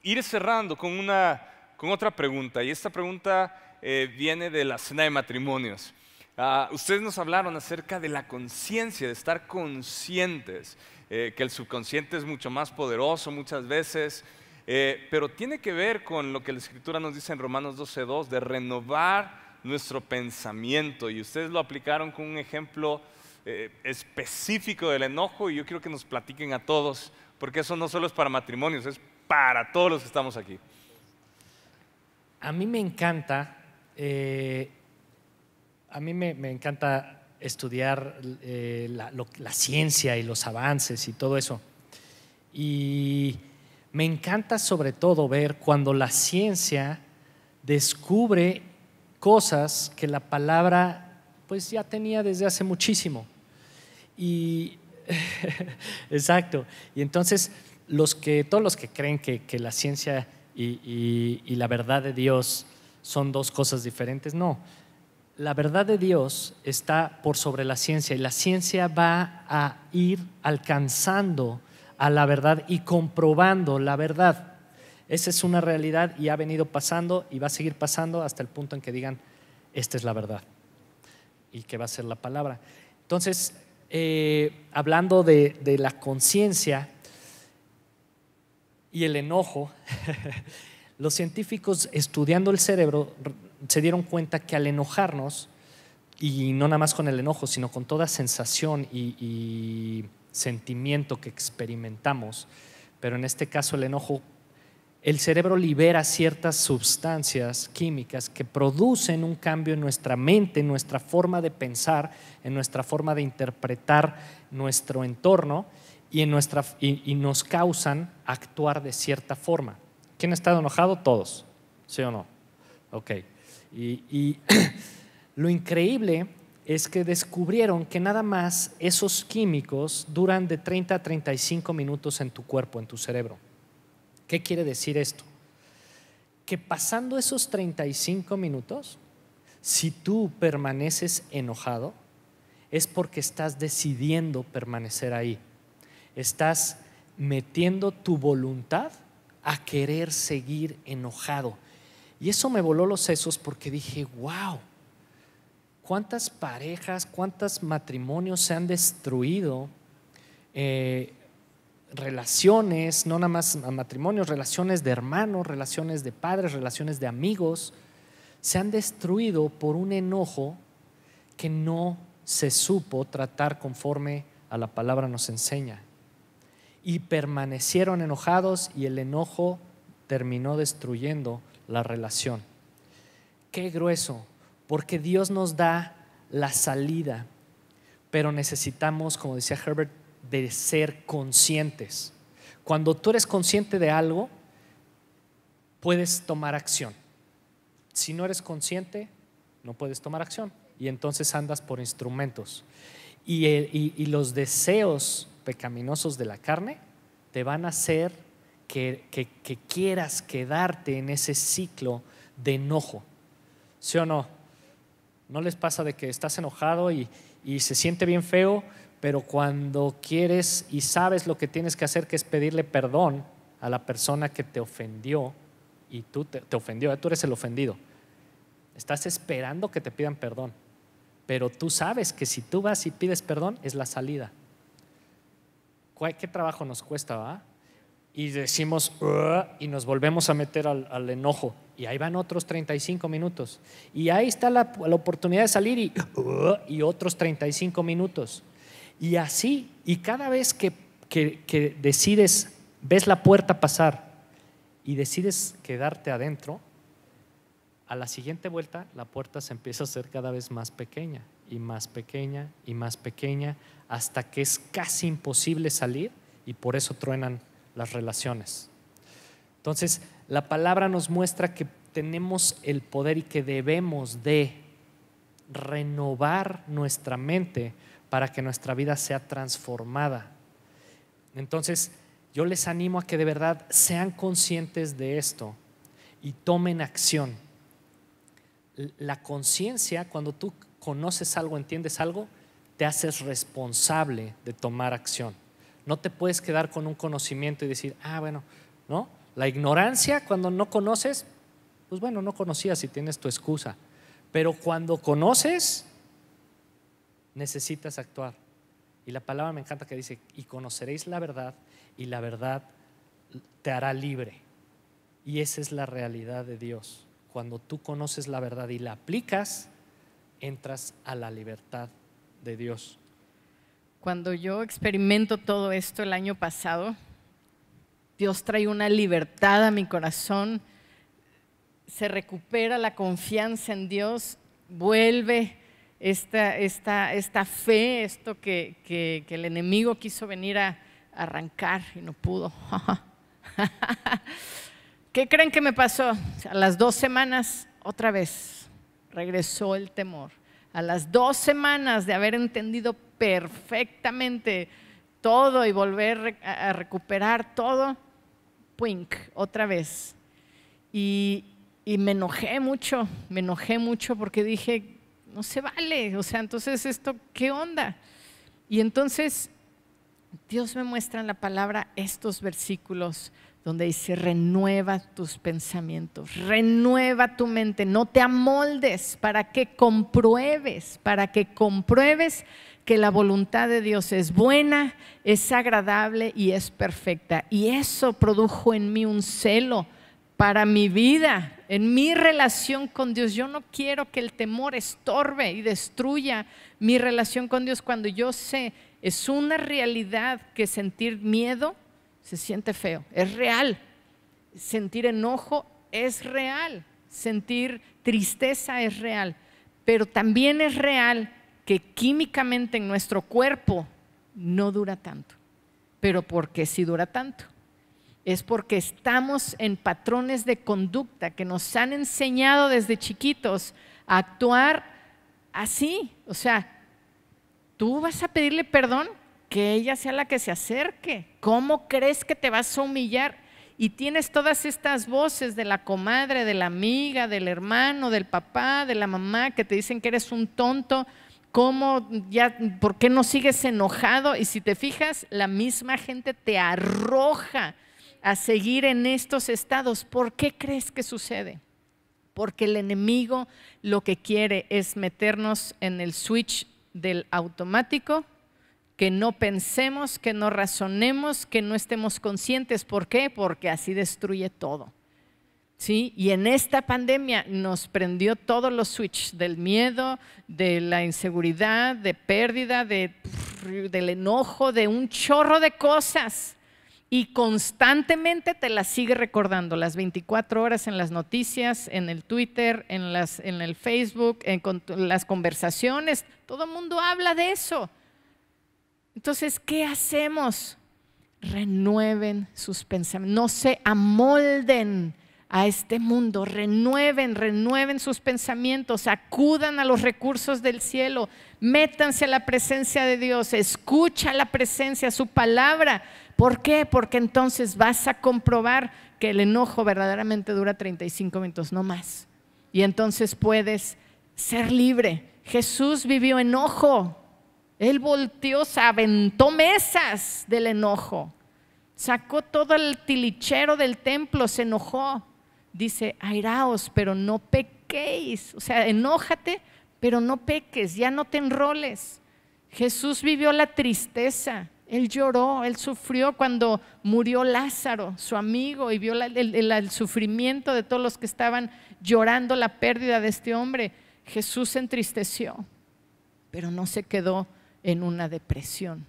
ir cerrando con, una, con otra pregunta, y esta pregunta eh, viene de la cena de matrimonios. Ah, ustedes nos hablaron acerca de la conciencia, de estar conscientes, eh, que el subconsciente es mucho más poderoso muchas veces eh, pero tiene que ver con lo que la Escritura nos dice en Romanos 12.2, de renovar nuestro pensamiento. Y ustedes lo aplicaron con un ejemplo eh, específico del enojo y yo quiero que nos platiquen a todos, porque eso no solo es para matrimonios, es para todos los que estamos aquí. A mí me encanta, eh, a mí me, me encanta estudiar la, la ciencia y los avances y todo eso. Y me encanta sobre todo ver cuando la ciencia descubre cosas que la palabra pues ya tenía desde hace muchísimo. Y (laughs) exacto. Y entonces los que, todos los que creen que, la ciencia y, y la verdad de Dios son dos cosas diferentes, no. La verdad de Dios está por sobre la ciencia y la ciencia va a ir alcanzando a la verdad y comprobando la verdad. Esa es una realidad y ha venido pasando y va a seguir pasando hasta el punto en que digan, esta es la verdad y que va a ser la palabra. Entonces, eh, hablando de, la conciencia y el enojo, (laughs) los científicos estudiando el cerebro se dieron cuenta que al enojarnos, y no nada más con el enojo, sino con toda sensación y sentimiento que experimentamos, pero en este caso el enojo, el cerebro libera ciertas sustancias químicas que producen un cambio en nuestra mente, en nuestra forma de pensar, en nuestra forma de interpretar nuestro entorno y, y, nos causan actuar de cierta forma. ¿Quién ha estado enojado? Todos, ¿sí o no? Ok. y (clears throat) lo increíble es que descubrieron que nada más esos químicos duran de 30 a 35 minutos en tu cuerpo, en tu cerebro. ¿Qué quiere decir esto? Que pasando esos 35 minutos, si tú permaneces enojado, es porque estás decidiendo permanecer ahí. Estás metiendo tu voluntad a querer seguir enojado. Y eso me voló los sesos porque dije, wow cuántas parejas, cuántos matrimonios se han destruido, eh, relaciones, no nada más matrimonios, relaciones de hermanos, relaciones de padres, relaciones de amigos, se han destruido por un enojo que no se supo tratar conforme a la palabra nos enseña. Y permanecieron enojados y el enojo terminó destruyendo la relación. Qué grueso porque Dios nos da la salida, pero necesitamos, como decía Herbert, de ser conscientes. Cuando tú eres consciente de algo, puedes tomar acción. Si no eres consciente, no puedes tomar acción y entonces andas por instrumentos. Y, eh, los deseos pecaminosos de la carne te van a hacer que, que quieras quedarte en ese ciclo de enojo. ¿Sí o no? ¿No les pasa de que estás enojado y, se siente bien feo, pero cuando quieres y sabes lo que tienes que hacer, que es pedirle perdón a la persona que te ofendió y tú te, ofendió, eh, tú eres el ofendido? Estás esperando que te pidan perdón, pero tú sabes que si tú vas y pides perdón es la salida. ¿Qué trabajo nos cuesta, va? y decimos y nos volvemos a meter al, enojo. Y ahí van otros 35 minutos. Y ahí está la, la oportunidad de salir y, y, otros 35 minutos. Y así, y cada vez que, que, que decides, ves la puerta pasar y decides quedarte adentro, a la siguiente vuelta la puerta se empieza a hacer cada vez más pequeña y más pequeña y más pequeña hasta que es casi imposible salir y por eso truenan las relaciones. Entonces, la palabra nos muestra que tenemos el poder y que debemos de renovar nuestra mente para que nuestra vida sea transformada. Entonces, yo les animo a que de verdad sean conscientes de esto y tomen acción. La conciencia, cuando tú conoces algo, entiendes algo, te haces responsable de tomar acción. No te puedes quedar con un conocimiento y decir, ah, bueno, ¿no? La ignorancia, cuando no conoces, pues bueno, no conocías y tienes tu excusa. Pero cuando conoces, necesitas actuar. Y la palabra me encanta que dice, y conoceréis la verdad y la verdad te hará libre. Y esa es la realidad de Dios. Cuando tú conoces la verdad y la aplicas, entras a la libertad de Dios. Cuando yo experimento todo esto el año pasado, Dios trae una libertad a mi corazón, se recupera la confianza en Dios, vuelve esta, esta, esta fe, esto que, el enemigo quiso venir a, arrancar y no pudo. (laughs) ¿Qué creen que me pasó? A las dos semanas, otra vez, regresó el temor. A las dos semanas de haber entendido perfectamente todo y volver a recuperar todo, puink, otra vez. Y, y me enojé mucho, me enojé mucho porque dije, no se vale, o sea, entonces esto, ¿qué onda? Y entonces Dios me muestra en la palabra estos versículos donde dice, renueva tus pensamientos, renueva tu mente, no te amoldes para que compruebes, para que compruebes que la voluntad de Dios es buena, es agradable y es perfecta. Y eso produjo en mí un celo para mi vida, en mi relación con Dios. Yo no quiero que el temor estorbe y destruya mi relación con Dios cuando yo sé, es una realidad que sentir miedo se siente feo, es real. Sentir enojo es real, sentir tristeza es real, pero también es real que químicamente en nuestro cuerpo no dura tanto. Pero ¿por qué sí dura tanto? Es porque estamos en patrones de conducta que nos han enseñado desde chiquitos a actuar así. O sea, tú vas a pedirle perdón, que ella sea la que se acerque. ¿Cómo crees que te vas a humillar? Y tienes todas estas voces de la comadre, de la amiga, del hermano, del papá, de la mamá, que te dicen que eres un tonto, ¿Cómo ya, por qué no sigues enojado? Y si te fijas, la misma gente te arroja a seguir en estos estados. ¿Por qué crees que sucede? Porque el enemigo lo que quiere es meternos en el switch del automático, que no pensemos, que no razonemos, que no estemos conscientes. ¿Por qué? Porque así destruye todo. ¿sí? Y en esta pandemia nos prendió todos los switches del miedo, de la inseguridad, de pérdida, de, del enojo, de un chorro de cosas. Y constantemente te las sigue recordando, las 24 horas en las noticias, en el Twitter, en, las, en el Facebook, en las conversaciones. Todo el mundo habla de eso. Entonces, ¿qué hacemos? Renueven sus pensamientos, no se amolden a este mundo, renueven, renueven sus pensamientos, acudan a los recursos del cielo, métanse a la presencia de Dios, escucha la presencia, su palabra. ¿Por qué? Porque entonces vas a comprobar que el enojo verdaderamente dura 35 minutos, no más. Y entonces puedes ser libre. Jesús vivió enojo. Él volteó, se aventó mesas del enojo. Sacó todo el tilichero del templo, se enojó dice, airaos, pero no pequéis. O sea, enójate, pero no peques, ya no te enroles. Jesús vivió la tristeza, él lloró, él sufrió cuando murió Lázaro, su amigo, y vio el, el sufrimiento de todos los que estaban llorando la pérdida de este hombre. Jesús se entristeció, pero no se quedó en una depresión.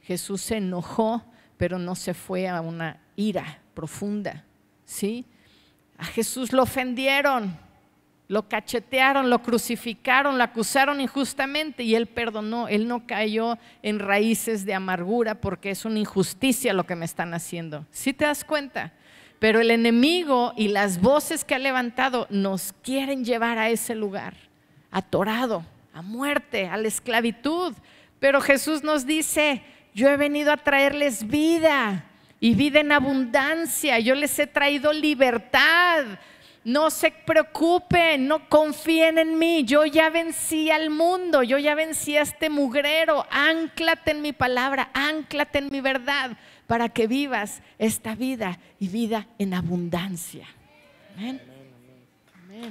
Jesús se enojó, pero no se fue a una ira profunda, ¿sí? A Jesús lo ofendieron, lo cachetearon, lo crucificaron, lo acusaron injustamente y él perdonó, él no cayó en raíces de amargura porque es una injusticia lo que me están haciendo. ¿Sí te das cuenta? Pero el enemigo y las voces que ha levantado nos quieren llevar a ese lugar, atorado, a muerte, a la esclavitud. Pero Jesús nos dice, yo he venido a traerles vida, y vida en abundancia. Yo les he traído libertad. No se preocupen, no confíen en mí. Yo ya vencí al mundo, yo ya vencí a este mugrero. Ánclate en mi palabra, ánclate en mi verdad para que vivas esta vida y vida en abundancia. Amén. Amén.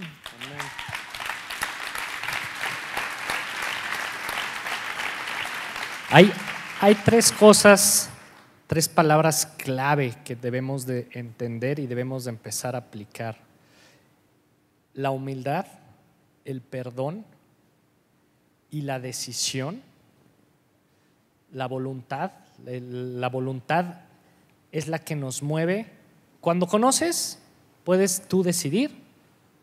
Hay, hay tres cosas tres palabras clave que debemos de entender y debemos de empezar a aplicar. La humildad, el perdón y la decisión, la voluntad. La voluntad es la que nos mueve. Cuando conoces, puedes tú decidir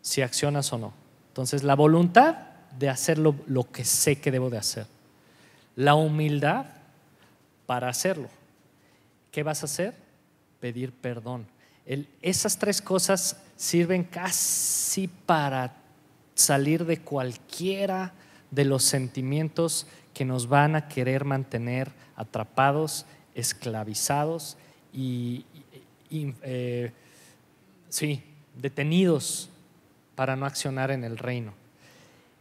si accionas o no. Entonces, la voluntad de hacer lo, lo que sé que debo de hacer. La humildad para hacerlo ¿Qué vas a hacer? Pedir perdón. esas tres cosas sirven casi para salir de cualquiera de los sentimientos que nos van a querer mantener atrapados, esclavizados y, eh, sí, detenidos para no accionar en el reino.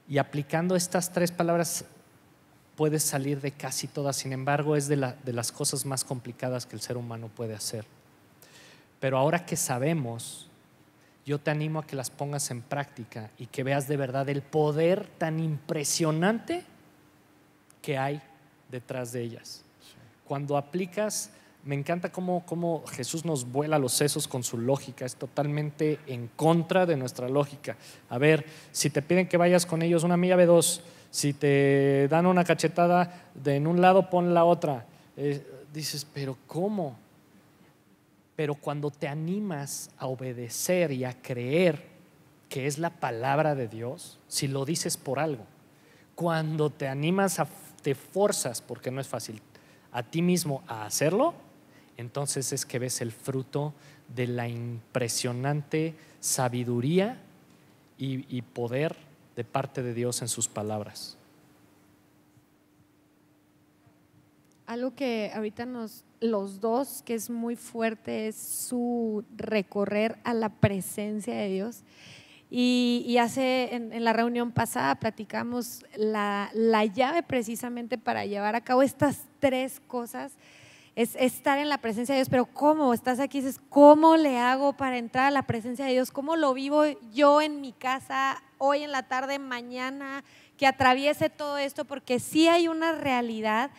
Y aplicando estas tres palabras puedes salir de casi todas, sin embargo es de, de las cosas más complicadas que el ser humano puede hacer. Pero ahora que sabemos, yo te animo a que las pongas en práctica y que veas de verdad el poder tan impresionante que hay detrás de ellas. Cuando aplicas me encanta cómo, Jesús nos vuela los sesos con su lógica, es totalmente en contra de nuestra lógica. A ver, si te piden que vayas con ellos una milla, de dos. Si te dan una cachetada de en un lado, pon la otra. Eh, dices, pero ¿cómo? Pero cuando te animas a obedecer y a creer que es la palabra de Dios, si lo dices por algo, cuando te animas a, te fuerzas porque no es fácil, a ti mismo a hacerlo, entonces es que ves el fruto de la impresionante sabiduría y, poder de parte de Dios en sus palabras. Algo que ahorita nos, los dos, que es muy fuerte, es su recorrer a la presencia de Dios. Y, hace, en, la reunión pasada platicamos la, la llave precisamente para llevar a cabo estas tres cosas es estar en la presencia de Dios, pero ¿cómo? Estás aquí y dices, ¿cómo le hago para entrar a la presencia de Dios? ¿Cómo lo vivo yo en mi casa hoy en la tarde, mañana, que atraviese todo esto? Porque sí hay una realidad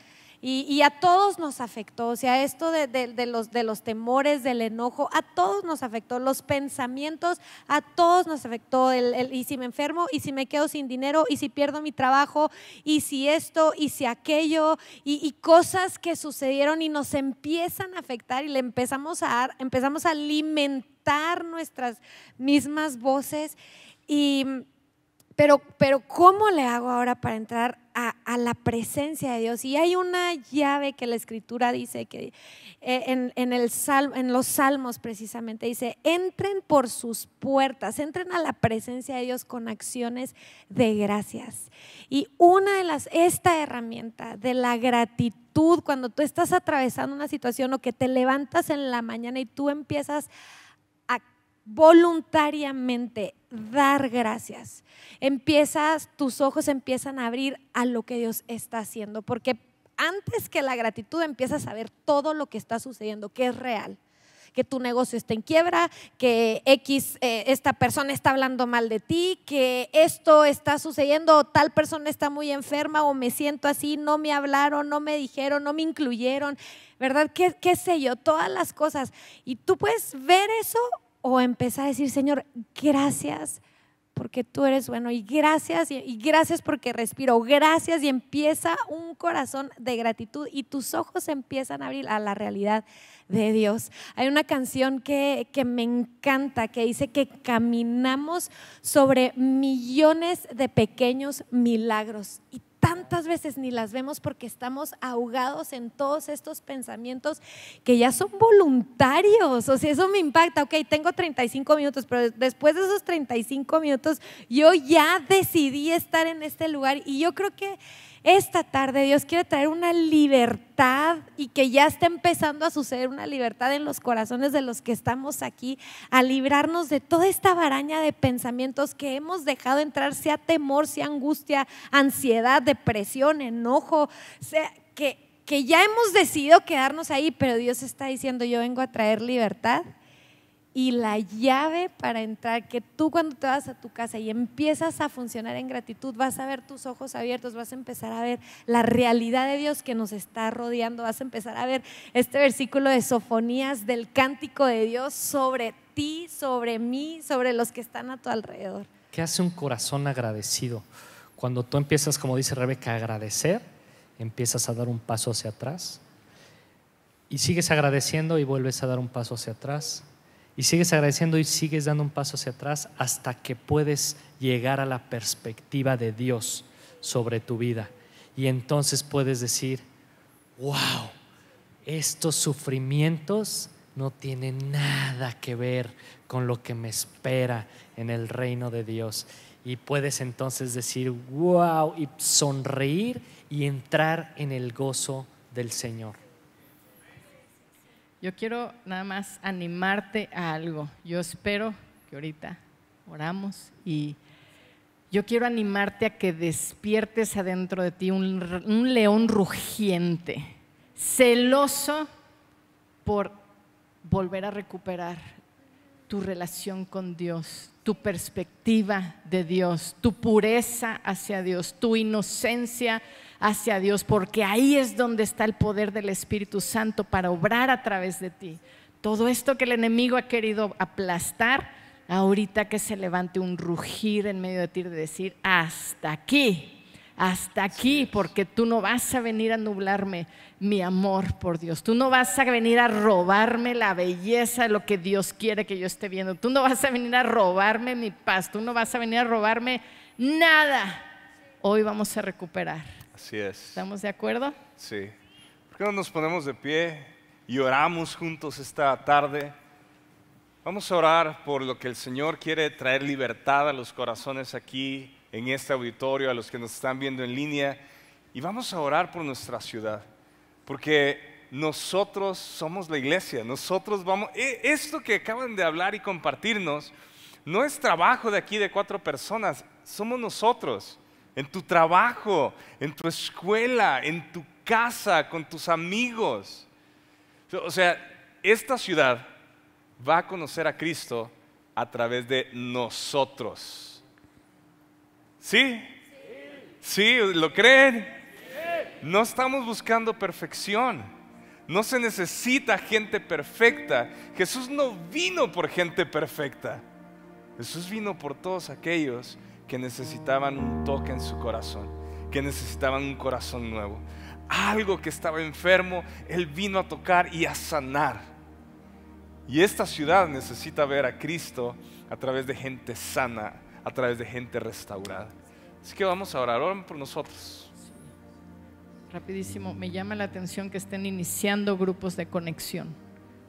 y, a todos nos afectó, o sea, esto de, los, de los temores, del enojo, a todos nos afectó, los pensamientos, a todos nos afectó, y si me enfermo, y si me quedo sin dinero, y si pierdo mi trabajo, y si esto, y si aquello, y, cosas que sucedieron y nos empiezan a afectar y le empezamos a, empezamos a alimentar nuestras mismas voces. Y pero, ¿cómo le hago ahora para entrar a, la presencia de Dios? Y hay una llave que la escritura dice que eh, en, en los salmos precisamente dice, entren por sus puertas, entren a la presencia de Dios con acciones de gracias. Y una de las, esta herramienta de la gratitud, cuando tú estás atravesando una situación o que te levantas en la mañana y tú empiezas voluntariamente dar gracias. Empiezas, tus ojos empiezan a abrir a lo que Dios está haciendo, porque antes que la gratitud empiezas a ver todo lo que está sucediendo, que es real que tu negocio está en quiebra, que X, eh, esta persona está hablando mal de ti, que esto está sucediendo, tal persona está muy enferma o me siento así, no me hablaron, no me dijeron, no me incluyeron, ¿verdad? ¿Qué, qué sé yo? Todas las cosas. Y tú puedes ver eso o empezar a decir, Señor, gracias porque tú eres bueno y gracias y, gracias porque respiro, gracias y empieza un corazón de gratitud y tus ojos empiezan a abrir a la realidad de Dios. Hay una canción que, que me encanta que dice que caminamos sobre millones de pequeños milagros y tantas veces ni las vemos porque estamos ahogados en todos estos pensamientos que ya son voluntarios. O sea, eso me impacta. Ok, tengo 35 minutos, pero después de esos 35 minutos yo ya decidí estar en este lugar y yo creo que esta tarde Dios quiere traer una libertad y que ya está empezando a suceder una libertad en los corazones de los que estamos aquí, a librarnos de toda esta baraña de pensamientos que hemos dejado entrar, sea temor, sea angustia, ansiedad, depresión, enojo, sea que, que ya hemos decidido quedarnos ahí, pero Dios está diciendo, yo vengo a traer libertad y la llave para entrar, que tú cuando te vas a tu casa y empiezas a funcionar en gratitud, vas a ver tus ojos abiertos, vas a empezar a ver la realidad de Dios que nos está rodeando, vas a empezar a ver este versículo de Sofonías del cántico de Dios sobre ti, sobre mí, sobre los que están a tu alrededor. ¿Qué hace un corazón agradecido? Cuando tú empiezas, como dice Rebeca, a agradecer, empiezas a dar un paso hacia atrás y sigues agradeciendo y vuelves a dar un paso hacia atrás y sigues agradeciendo y sigues dando un paso hacia atrás hasta que puedes llegar a la perspectiva de Dios sobre tu vida. Y entonces puedes decir, wow, estos sufrimientos no tienen nada que ver con lo que me espera en el reino de Dios. Y puedes entonces decir, wow, y sonreír y entrar en el gozo del Señor yo quiero nada más animarte a algo. Yo espero que ahorita oramos y yo quiero animarte a que despiertes adentro de ti un, león rugiente, celoso por volver a recuperar tu relación con Dios, tu perspectiva de Dios, tu pureza hacia Dios, tu inocencia hacia Dios, porque ahí es donde está el poder del Espíritu Santo para obrar a través de ti. Todo esto que el enemigo ha querido aplastar, ahorita que se levante un rugir en medio de ti de decir, hasta aquí, hasta aquí, porque tú no vas a venir a nublarme mi amor por Dios. Tú no vas a venir a robarme la belleza de lo que Dios quiere que yo esté viendo. Tú no vas a venir a robarme mi paz. Tú no vas a venir a robarme nada. Hoy vamos a recuperar Así es. ¿Estamos de acuerdo? Sí. ¿Por qué no nos ponemos de pie y oramos juntos esta tarde? Vamos a orar por lo que el Señor quiere traer libertad a los corazones aquí en este auditorio, a los que nos están viendo en línea, y vamos a orar por nuestra ciudad, porque nosotros somos la iglesia, nosotros vamos, e, esto que acaban de hablar y compartirnos, no es trabajo de aquí de cuatro personas, somos nosotros en tu trabajo, en tu escuela, en tu casa, con tus amigos. O sea, esta ciudad va a conocer a Cristo a través de nosotros. ¿Sí? ¿Sí? ¿Lo creen? No estamos buscando perfección. No se necesita gente perfecta. Jesús no vino por gente perfecta. Jesús vino por todos aquellos que necesitaban un toque en su corazón, que necesitaban un corazón nuevo. Algo que estaba enfermo, Él vino a tocar y a sanar. Y esta ciudad necesita ver a Cristo a través de gente sana, a través de gente restaurada. Así que vamos a orar, oren por nosotros. Rapidísimo, me llama la atención que estén iniciando grupos de conexión.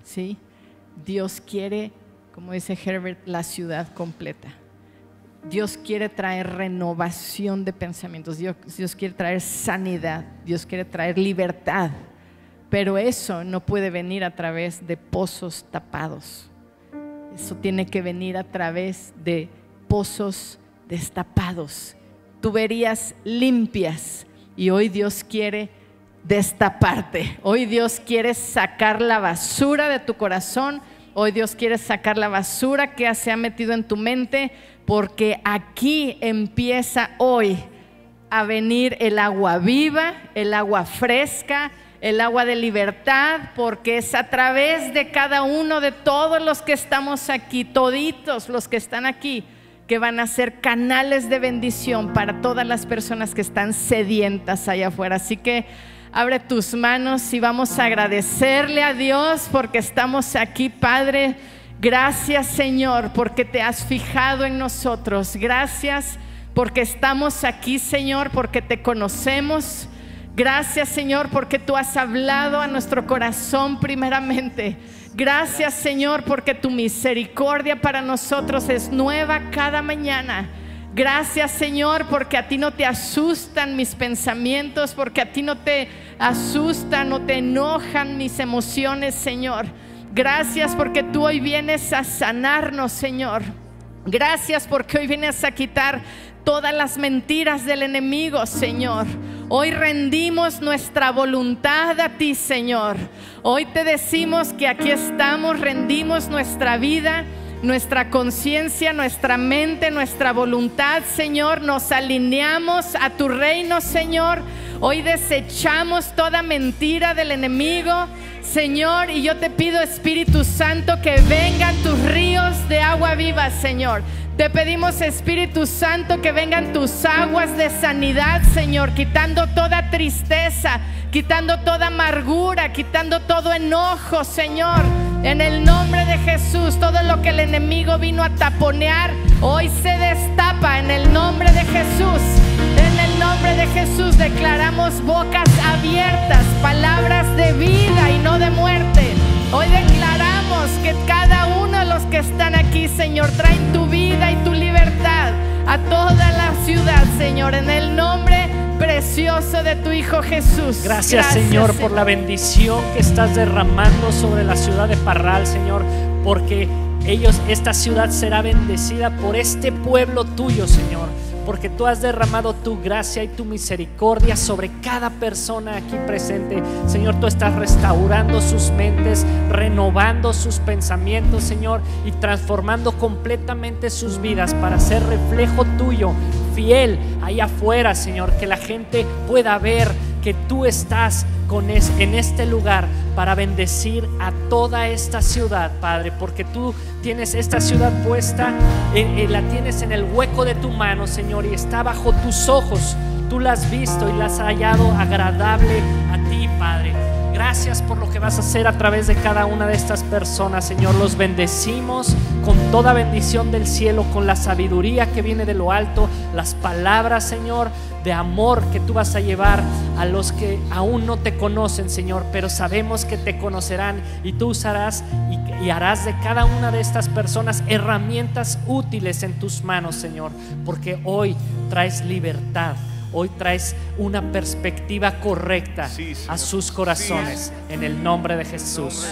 ¿sí? Dios quiere, como dice Herbert, la ciudad completa. Dios quiere traer renovación de pensamientos, Dios, quiere traer sanidad, Dios quiere traer libertad, pero eso no puede venir a través de pozos tapados. Eso tiene que venir a través de pozos destapados, tuberías limpias. Y hoy Dios quiere destaparte, hoy Dios quiere sacar la basura de tu corazón, hoy Dios quiere sacar la basura que se ha metido en tu mente, porque aquí empieza hoy a venir el agua viva, el agua fresca, el agua de libertad, porque es a través de cada uno de todos los que estamos aquí, toditos los que están aquí, que van a ser canales de bendición para todas las personas que están sedientas allá afuera. Así que abre tus manos y vamos a agradecerle a Dios porque estamos aquí, Padre. Gracias Señor porque te has fijado en nosotros. Gracias porque estamos aquí Señor, porque te conocemos. Gracias Señor porque tú has hablado a nuestro corazón primeramente. Gracias Señor porque tu misericordia para nosotros es nueva cada mañana. Gracias Señor porque a ti no te asustan mis pensamientos, porque a ti no te asustan o te enojan mis emociones Señor. Gracias porque tú hoy vienes a sanarnos, Señor. Gracias porque hoy vienes a quitar todas las mentiras del enemigo, Señor. Hoy rendimos nuestra voluntad a ti, Señor. Hoy te decimos que aquí estamos, rendimos nuestra vida nuestra conciencia, nuestra mente, nuestra voluntad, Señor. Nos alineamos a tu reino, Señor. Hoy desechamos toda mentira del enemigo. Señor, y yo te pido, Espíritu Santo, que vengan tus ríos de agua viva, Señor. Te pedimos, Espíritu Santo, que vengan tus aguas de sanidad, Señor, quitando toda tristeza, quitando toda amargura, quitando todo enojo, Señor. En el nombre de Jesús, todo lo que el enemigo vino a taponear, hoy se destapa en el nombre de Jesús. En el nombre de Jesús declaramos bocas abiertas, palabras de vida y no de muerte. Hoy declaramos que cada uno de los que están aquí, Señor, traen tu vida y tu libertad a toda la ciudad, Señor, en el nombre de precioso de tu Hijo Jesús. Gracias, Señor, por la bendición que estás derramando sobre la ciudad de Parral, Señor, porque ellos, esta ciudad será bendecida por este pueblo tuyo, Señor porque tú has derramado tu gracia y tu misericordia sobre cada persona aquí presente. Señor, tú estás restaurando sus mentes, renovando sus pensamientos, Señor, y transformando completamente sus vidas para ser reflejo tuyo, fiel, ahí afuera, Señor, que la gente pueda ver que tú estás con en este lugar para bendecir a toda esta ciudad, Padre, porque tú tienes esta ciudad puesta, y la tienes en el hueco de tu mano, Señor, y está bajo tus ojos. Tú la has visto y la has hallado agradable a ti, Padre gracias por lo que vas a hacer a través de cada una de estas personas, Señor. Los bendecimos con toda bendición del cielo, con la sabiduría que viene de lo alto, las palabras, Señor, de amor que tú vas a llevar a los que aún no te conocen, Señor, pero sabemos que te conocerán y tú usarás y, harás de cada una de estas personas herramientas útiles en tus manos, Señor, porque hoy traes libertad Hoy traes una perspectiva correcta a sus corazones en el nombre de Jesús.